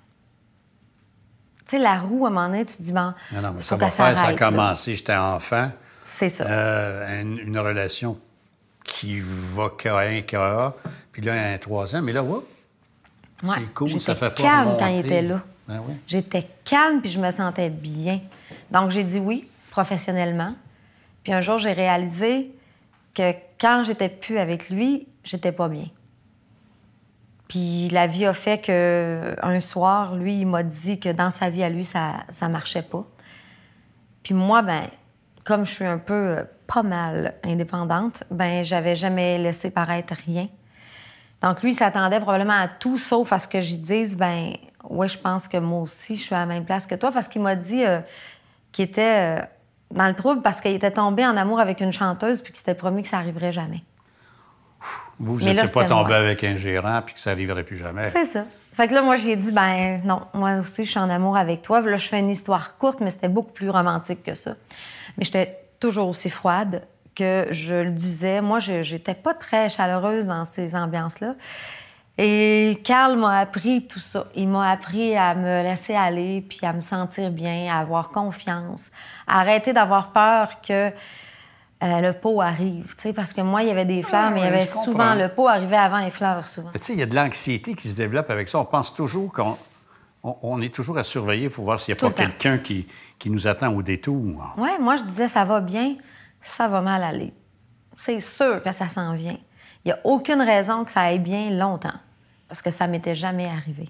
Tu sais, la roue, à un moment donné, tu te dis, bon, non, non, mais ça va faire, ça a commencé, j'étais enfant. C'est ça. Euh, une, relation qui va qu'à puis là, un troisième, mais là, ouais, c'est cool, ça fait pas calme quand il était là. Ben j'étais calme, puis je me sentais bien. Donc, j'ai dit oui, professionnellement. Puis un jour, j'ai réalisé que quand j'étais plus avec lui, j'étais pas bien. Puis la vie a fait que un soir, lui, il m'a dit que dans sa vie à lui, ça ça marchait pas. Puis moi, ben comme je suis un peu euh, pas mal indépendante, ben j'avais jamais laissé paraître rien. Donc lui, il s'attendait probablement à tout sauf à ce que j'y dise ben ouais, je pense que moi aussi je suis à la même place que toi parce qu'il m'a dit euh, qu'il était euh, dans le trouble parce qu'il était tombé en amour avec une chanteuse puis qu'il s'était promis que ça arriverait jamais. Vous, vous n'étiez pas tombé avec un gérant puis que ça n'arriverait plus jamais. C'est ça. Fait que là, moi, j'ai dit, ben non, moi aussi, je suis en amour avec toi. Là, je fais une histoire courte, mais c'était beaucoup plus romantique que ça. Mais j'étais toujours aussi froide que je le disais. Moi, j'étais pas très chaleureuse dans ces ambiances-là. Et Carl m'a appris tout ça. Il m'a appris à me laisser aller, puis à me sentir bien, à avoir confiance, à arrêter d'avoir peur que euh, le pot arrive. Parce que moi, il y avait des fleurs, mais il y avait souvent le pot arrivait avant les fleurs, souvent. Tu sais, il y a de l'anxiété qui se développe avec ça. On pense toujours qu'on on, est toujours à surveiller pour voir s'il n'y a pas quelqu'un qui, qui nous attend au détour. Oui, moi, je disais, ça va bien, ça va mal aller. C'est sûr que ça s'en vient. Il n'y a aucune raison que ça aille bien longtemps, parce que ça m'était jamais arrivé.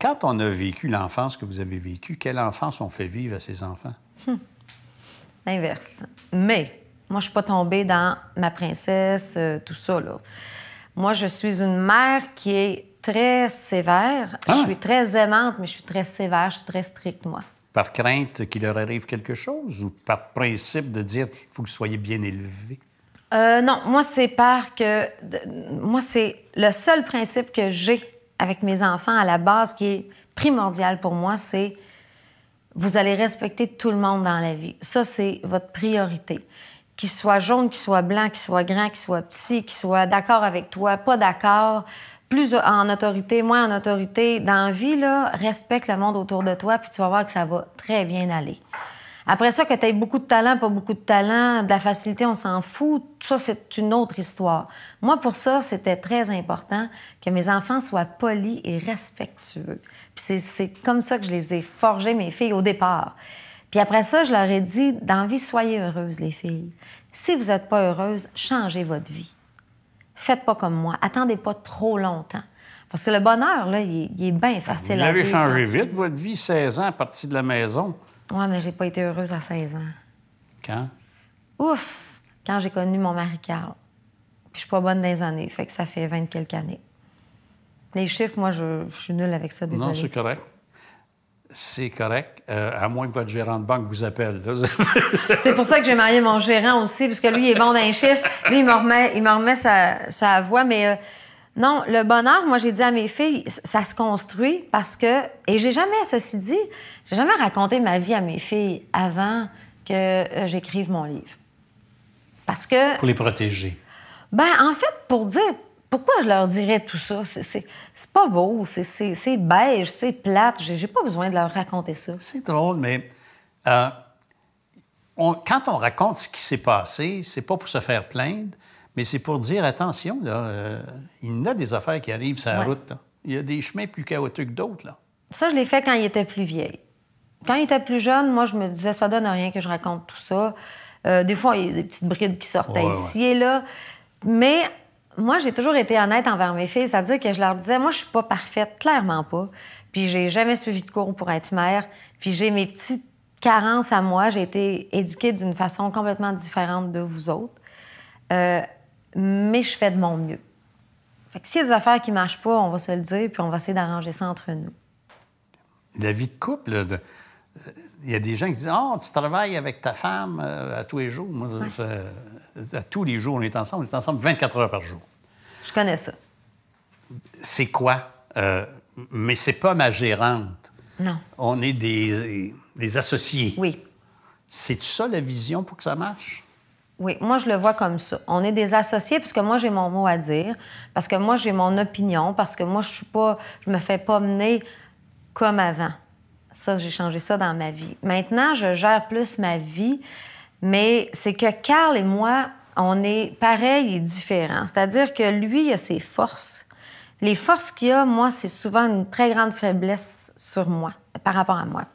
Quand on a vécu l'enfance que vous avez vécue, quelle enfance on fait vivre à ses enfants? Hum. L'inverse. Mais moi, je suis pas tombée dans ma princesse, euh, tout ça. Là. Moi, je suis une mère qui est très sévère. Je ah! suis très aimante, mais je suis très sévère, je suis très stricte, moi. Par crainte qu'il leur arrive quelque chose ou par principe de dire qu'il faut que vous soyez bien élevés? Euh, non, moi, c'est par que. Moi, c'est le seul principe que j'ai avec mes enfants à la base qui est primordial pour moi, c'est vous allez respecter tout le monde dans la vie. Ça, c'est votre priorité. Qu'il soit jaune, qu'il soit blanc, qu'il soit grand, qu'il soit petit, qu'il soit d'accord avec toi, pas d'accord, plus en autorité, moins en autorité, dans la vie, là, respecte le monde autour de toi, puis tu vas voir que ça va très bien aller. Après ça, que tu aies beaucoup de talent, pas beaucoup de talent, de la facilité, on s'en fout. Ça, c'est une autre histoire. Moi, pour ça, c'était très important que mes enfants soient polis et respectueux. Puis c'est comme ça que je les ai forgés, mes filles, au départ. Puis après ça, je leur ai dit, dans vie, soyez heureuses, les filles. Si vous n'êtes pas heureuses, changez votre vie. Faites pas comme moi. Attendez pas trop longtemps. Parce que le bonheur, là, il, est, bien ah, facile à à Vous avez changé vite votre vie, 16 ans, partir de la maison. Ouais, mais j'ai pas été heureuse à 16 ans. Quand? Ouf! Quand j'ai connu mon mari Carl. Puis je suis pas bonne des années, fait que ça fait 20 quelques années. Les chiffres, moi, je, suis nulle avec ça, désolé. Non, c'est correct. C'est correct, euh, à moins que votre gérant de banque vous appelle. [LAUGHS] c'est pour ça que j'ai marié mon gérant aussi, parce que lui, il est bon d'un chiffre. Lui, il me remet, il remet sa, voix, mais... Euh, non, le bonheur, moi, j'ai dit à mes filles, ça se construit parce que. Et j'ai jamais, ceci dit, j'ai jamais raconté ma vie à mes filles avant que euh, j'écrive mon livre. Parce que. Pour les protéger. Ben, en fait, pour dire pourquoi je leur dirais tout ça? C'est pas beau, c'est beige, c'est plate. J'ai pas besoin de leur raconter ça. C'est drôle, mais euh, quand on raconte ce qui s'est passé, c'est pas pour se faire plaindre, mais c'est pour dire, attention, là, euh, il y a des affaires qui arrivent sur la route. Il y a des chemins plus chaotiques que d'autres. Ça, je l'ai fait quand il était plus vieil. Quand il était plus jeune, moi, je me disais, ça donne rien que je raconte tout ça. Euh, des fois, il y a des petites brides qui sortaient ici et là. Mais moi, j'ai toujours été honnête envers mes filles, c'est-à-dire que je leur disais, moi, je ne suis pas parfaite, clairement pas. Puis j'ai jamais suivi de cours pour être mère. Puis j'ai mes petites carences à moi. J'ai été éduquée d'une façon complètement différente de vous autres. Euh, mais je fais de mon mieux. Fait que s'il y a des affaires qui marchent pas, on va se le dire, puis on va essayer d'arranger ça entre nous. La vie de couple, euh, il y a des gens qui disent Oh, tu travailles avec ta femme euh, à tous les jours. Moi, euh, à tous les jours, on est ensemble, on est ensemble 24 heures par jour. Je connais ça. C'est quoi? mais c'est pas ma gérante. Non. On est des, des associés. Oui. C'est ça la vision pour que ça marche? Oui, moi je le vois comme ça. On est des associés parce que moi j'ai mon mot à dire, parce que moi j'ai mon opinion, parce que moi je suis me fais pas mener comme avant. Ça, j'ai changé ça dans ma vie. Maintenant, je gère plus ma vie, mais c'est que Carl et moi, on est pareil et différent. C'est-à-dire que lui, il a ses forces. Les forces qu'il a, moi, c'est souvent une très grande faiblesse sur moi, par rapport à moi.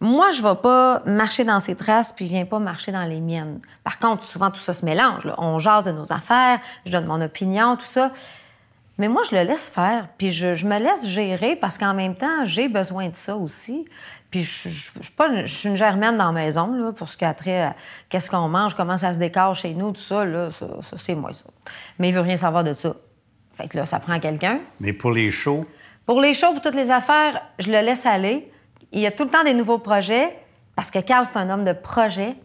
Moi, je ne vais pas marcher dans ses traces, puis je viens pas marcher dans les miennes. Par contre, souvent, tout ça se mélange. On jase de nos affaires, je donne mon opinion, tout ça. Mais moi, je le laisse faire, puis je, me laisse gérer parce qu'en même temps, j'ai besoin de ça aussi. Puis je, je, pas je suis une germaine dans la maison, là, pour ce qui a trait qu'est-ce qu'on mange, comment ça se décore chez nous, tout ça, là, ça, c'est moi, ça. Mais il ne veut rien savoir de ça. Fait que là, ça prend quelqu'un. Mais pour les shows? Pour les shows, pour toutes les affaires, je le laisse aller. Il y a tout le temps des nouveaux projets parce que Carl, c'est un homme de projet.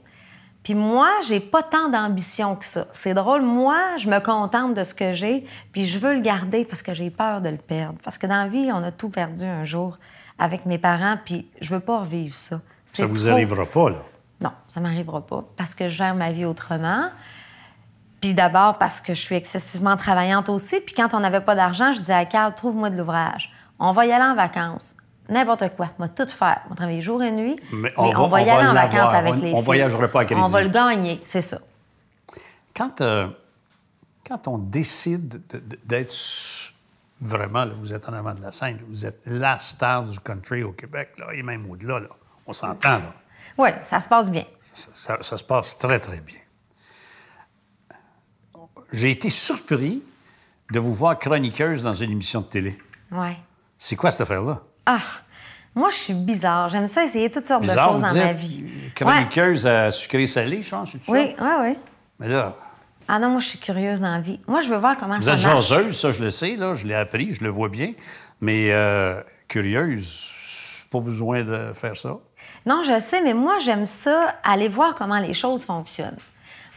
Puis moi, j'ai pas tant d'ambition que ça. C'est drôle, moi, je me contente de ce que j'ai, puis je veux le garder parce que j'ai peur de le perdre. Parce que dans la vie, on a tout perdu un jour avec mes parents, puis je veux pas revivre ça. Ça vous arrivera pas, là? Non, ça m'arrivera pas parce que je gère ma vie autrement. Puis d'abord parce que je suis excessivement travaillante aussi. Puis quand on n'avait pas d'argent, je disais à Carl, trouve-moi de l'ouvrage. On va y aller en vacances n'importe quoi. On va tout faire. On va travailler jour et nuit. Mais on, va, y aller en vacances avec les filles. On voyagerait pas à crédit. On va le gagner, c'est ça. Quand, euh, quand on décide d'être vraiment, vous êtes en avant de la scène, vous êtes la star du country au Québec, là, et même au-delà, là, on s'entend. Oui, ça se passe bien. Ça, ça se passe très, très bien. J'ai été surpris de vous voir chroniqueuse dans une émission de télé. Oui. C'est quoi cette affaire-là? Ah! Moi, je suis bizarre. J'aime ça essayer toutes sortes de choses dans ma vie. Chroniqueuse ouais. à sucré-salé, je pense, c'est Oui, oui, oui. Mais là. Ah non, moi, je suis curieuse dans la vie. Moi, je veux voir comment ça marche. Vous êtes jaseuse, ça, je le sais, là. Je l'ai appris, je le vois bien. Mais euh, curieuse, pas besoin de faire ça. Non, je sais, mais moi, j'aime ça, aller voir comment les choses fonctionnent.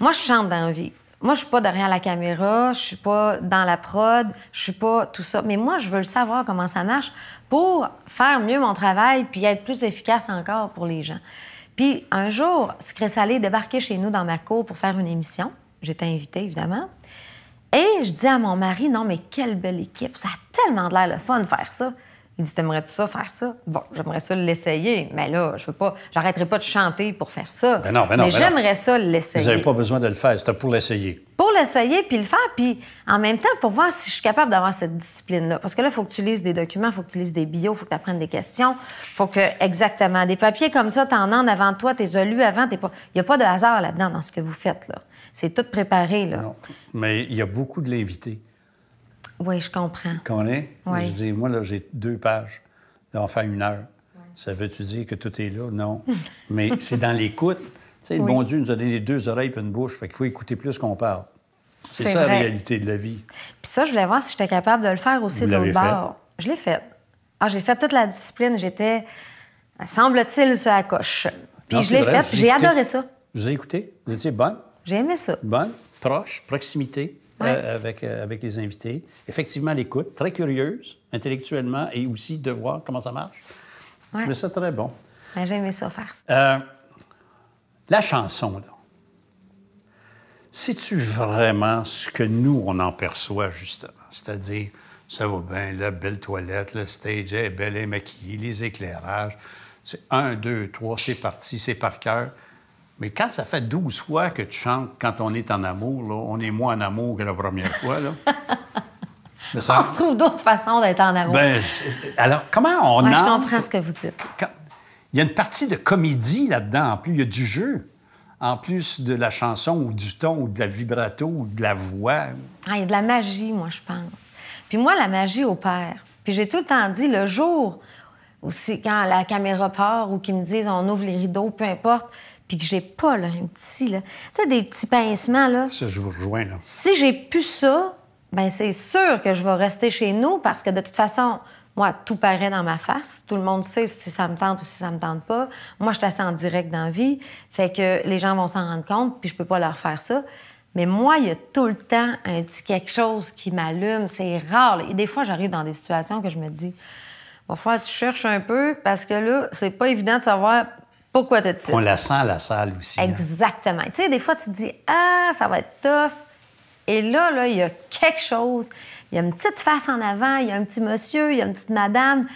Moi, je chante dans la vie moi, je suis pas derrière la caméra, je ne suis pas dans la prod, je suis pas tout ça. Mais moi, je veux le savoir comment ça marche pour faire mieux mon travail puis être plus efficace encore pour les gens. Puis un jour, Sucré Salé débarquer chez nous dans ma cour pour faire une émission. J'étais invitée, évidemment. Et je dis à mon mari, non, mais quelle belle équipe, ça a tellement l'air le fun de faire ça. Il dit T'aimerais-tu ça faire ça Bon, j'aimerais ça l'essayer, mais là, je veux pas, j'arrêterai pas de chanter pour faire ça. Ben non, ben non, mais ben j'aimerais ça l'essayer. Vous n'avez pas besoin de le faire, c'était pour l'essayer. Pour l'essayer, puis le faire, puis en même temps, pour voir si je suis capable d'avoir cette discipline-là. Parce que là, il faut que tu lises des documents, il faut que tu lises des bio, il faut que tu apprennes des questions, faut que, exactement, des papiers comme ça, t'en as avant toi, t'es lu avant, t'es pas. Il n'y a pas de hasard là-dedans dans ce que vous faites, là. C'est tout préparé, là. Non, mais il y a beaucoup de l'invité. Oui, je comprends. Je dis, moi, j'ai deux pages. enfin une heure. Ça veut-tu dire que tout est là? Non. [LAUGHS] Mais c'est dans l'écoute. Oui. Bon Dieu nous a donné deux oreilles et une bouche. Fait qu'il faut écouter plus qu'on parle. C'est ça la réalité de la vie. Puis ça, je voulais voir si j'étais capable de le faire aussi de l'autre bord. Je l'ai fait. Ah, j'ai fait toute la discipline. J'étais, semble-t-il, sur la coche. Puis je l'ai fait, j'ai adoré ça. Vous avez écouté? Vous étiez bonne? J'ai aimé ça. Bonne, proche, proximité. Euh, avec, euh, avec les invités. Effectivement, l'écoute, très curieuse intellectuellement et aussi de voir comment ça marche. Je Je ça très bon. Ouais, ben, J'aimais ça faire ça. Euh, la chanson, là. C'est-tu vraiment ce que nous, on en perçoit, justement? C'est-à-dire, ça va bien, la belle toilette, le stage est bel et maquillé, les éclairages. C'est un, deux, trois, c'est parti, c'est par cœur. Mais quand ça fait 12 fois que tu chantes quand on est en amour, on est moins en amour que la première fois. [LAUGHS] On se trouve d'autres façons d'être en amour. Ben, alors, comment on Moi, Je comprends ce que vous dites. Il y a une partie de comédie là-dedans, en plus. Il y a du jeu, en plus de la chanson ou du ton ou de la vibrato ou de la voix. Ah, il y a de la magie, moi, je pense. Puis moi, la magie opère. Puis j'ai tout le temps dit, le jour aussi, quand la caméra part ou qu'ils me disent on ouvre les rideaux, peu importe, puis que j'ai pas là, un petit, là, tu sais, des petits pincements, là. Ça, je vous rejoins, là. Si j'ai plus ça, ben c'est sûr que je vais rester chez nous parce que de toute façon, moi, tout paraît dans ma face. Tout le monde sait si ça me tente ou si ça me tente pas. Moi, je suis assez en direct dans la vie. Fait que les gens vont s'en rendre compte, puis je peux pas leur faire ça. Mais moi, il y a tout le temps un petit quelque chose qui m'allume. C'est rare. Et des fois, j'arrive dans des situations que je me dis, va tu cherches un peu parce que là, c'est pas évident de savoir pourquoi On la sent, la salle aussi. Hein. Exactement. Tu sais, des fois, tu te dis, ah, ça va être tough. Et là, là, il y a quelque chose. Il y a une petite face en avant, il y a un petit monsieur, il y a une petite madame.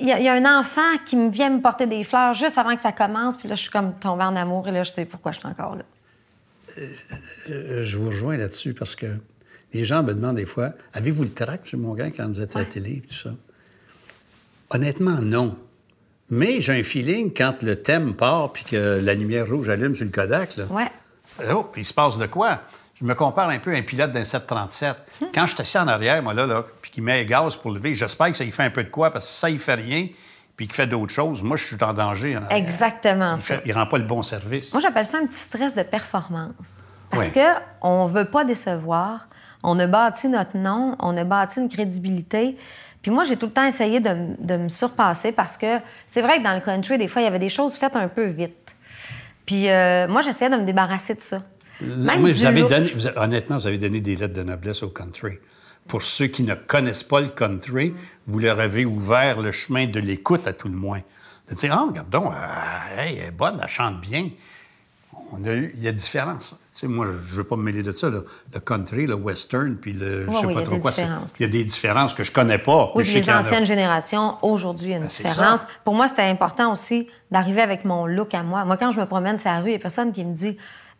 Il y a, un enfant qui me vient me porter des fleurs juste avant que ça commence. Puis là, je suis comme tombée en amour et là, je sais pourquoi je suis encore là. Euh, euh, je vous rejoins là-dessus parce que les gens me demandent des fois Avez-vous le trac, sur mon gars quand vous êtes à la télé tout ça Honnêtement, non. Mais j'ai un feeling quand le thème part puis que la lumière rouge allume sur le Kodak. Là, ouais. Oh, il se passe de quoi? Je me compare un peu à un pilote d'un 737. Hmm. Quand je suis assis en arrière, moi, là, là puis qu'il met gaz pour lever, j'espère que ça y fait un peu de quoi parce que ça il fait rien puis qu'il fait d'autres choses, moi, je suis en danger. Exactement il fait, Il rend pas le bon service. Moi, j'appelle ça un petit stress de performance. Parce qu'on que on veut pas décevoir. On a bâti notre nom, on a bâti une crédibilité. Puis moi, j'ai tout le temps essayé de, me surpasser parce que c'est vrai que dans le country, des fois, il y avait des choses faites un peu vite. Puis euh, moi, j'essayais de me débarrasser de ça. honnêtement, vous avez donné des lettres de noblesse au country. Pour ceux qui ne connaissent pas le country, vous leur avez ouvert le chemin de l'écoute à tout le moins. De dire, Ah, regarde euh, elle est bonne, elle chante bien. On a eu, il y a différence sais, moi, je ne veux pas me mêler de ça. Le country, le western, puis le oui, je sais pas trop quoi. Il y a des différences que je connais pas. Oui, chez les anciennes générations, aujourd'hui, il y a une ben, différence. Pour moi, c'était important aussi d'arriver avec mon look à moi. Moi, quand je me promène sur la rue, il n'y a personne qui me dit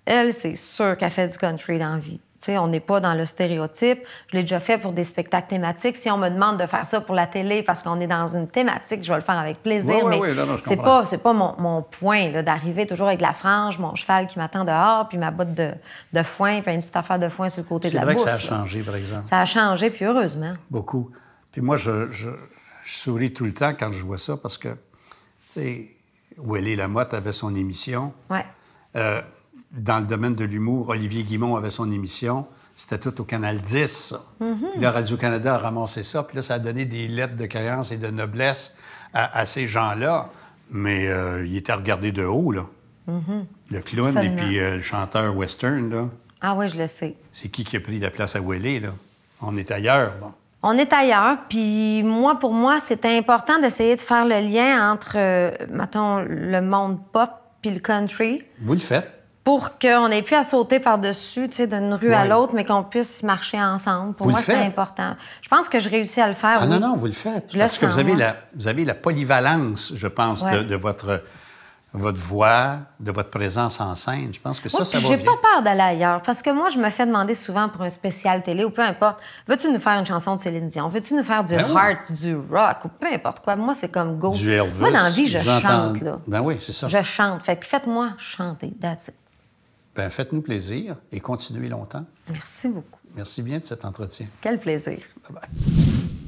Elle, c'est sûr qu'elle fait du country dans la vie on n'est pas dans le stéréotype. Je l'ai déjà fait pour des spectacles thématiques. Si on me demande de faire ça pour la télé parce qu'on est dans une thématique, je vais le faire avec plaisir. mais c'est pas pas mon, point d'arriver toujours avec la frange, mon cheval qui m'attend dehors, puis ma botte de, foin, puis une petite affaire de foin sur le côté de la bouche. C'est vrai que ça a changé, par exemple. Ça a changé, puis heureusement. Beaucoup. Puis moi, je, souris tout le temps quand je vois ça parce que, tu sais, la motte, avait son émission. Oui. Euh, dans le domaine de l'humour, Olivier Guimont avait son émission. C'était tout au Canal 10. Mhm. La Radio-Canada a ramassé ça. Puis là, ça a donné des lettres de créance et de noblesse à, ces gens-là. Mais euh, il était regardé de haut, là. Mhm. Le clown et puis euh, le chanteur western, là. Ah oui, je le sais. C'est qui qui a pris la place à Welly. là? On est ailleurs, bon. On est ailleurs, puis moi, pour moi, c'était important d'essayer de faire le lien entre, euh, mettons, le monde pop puis le country. Vous le faites pour qu'on ait plus à sauter par-dessus, tu sais, d'une rue à l'autre, mais qu'on puisse marcher ensemble. Pour moi, c'est important. Je pense que je réussis à le faire. Ah non, non, vous le faites. Je parce que vous avez, la, vous avez la polyvalence, je pense, de, votre votre voix, de votre présence en scène. Je pense que ça, ça va J'ai pas peur d'aller ailleurs, parce que moi, je me fais demander souvent pour un spécial télé ou peu importe, veux-tu nous faire une chanson de Céline Dion? Veux-tu nous faire du ben heart, du rock ou peu importe quoi? Moi, c'est comme go. Du moi, dans la vie, je chante. Là. Ben oui, c'est ça. Je chante. Fait faites-moi chanter. That's ben, faites-nous plaisir et continuez longtemps. Merci beaucoup. Merci bien de cet entretien. Quel plaisir. Bye bye.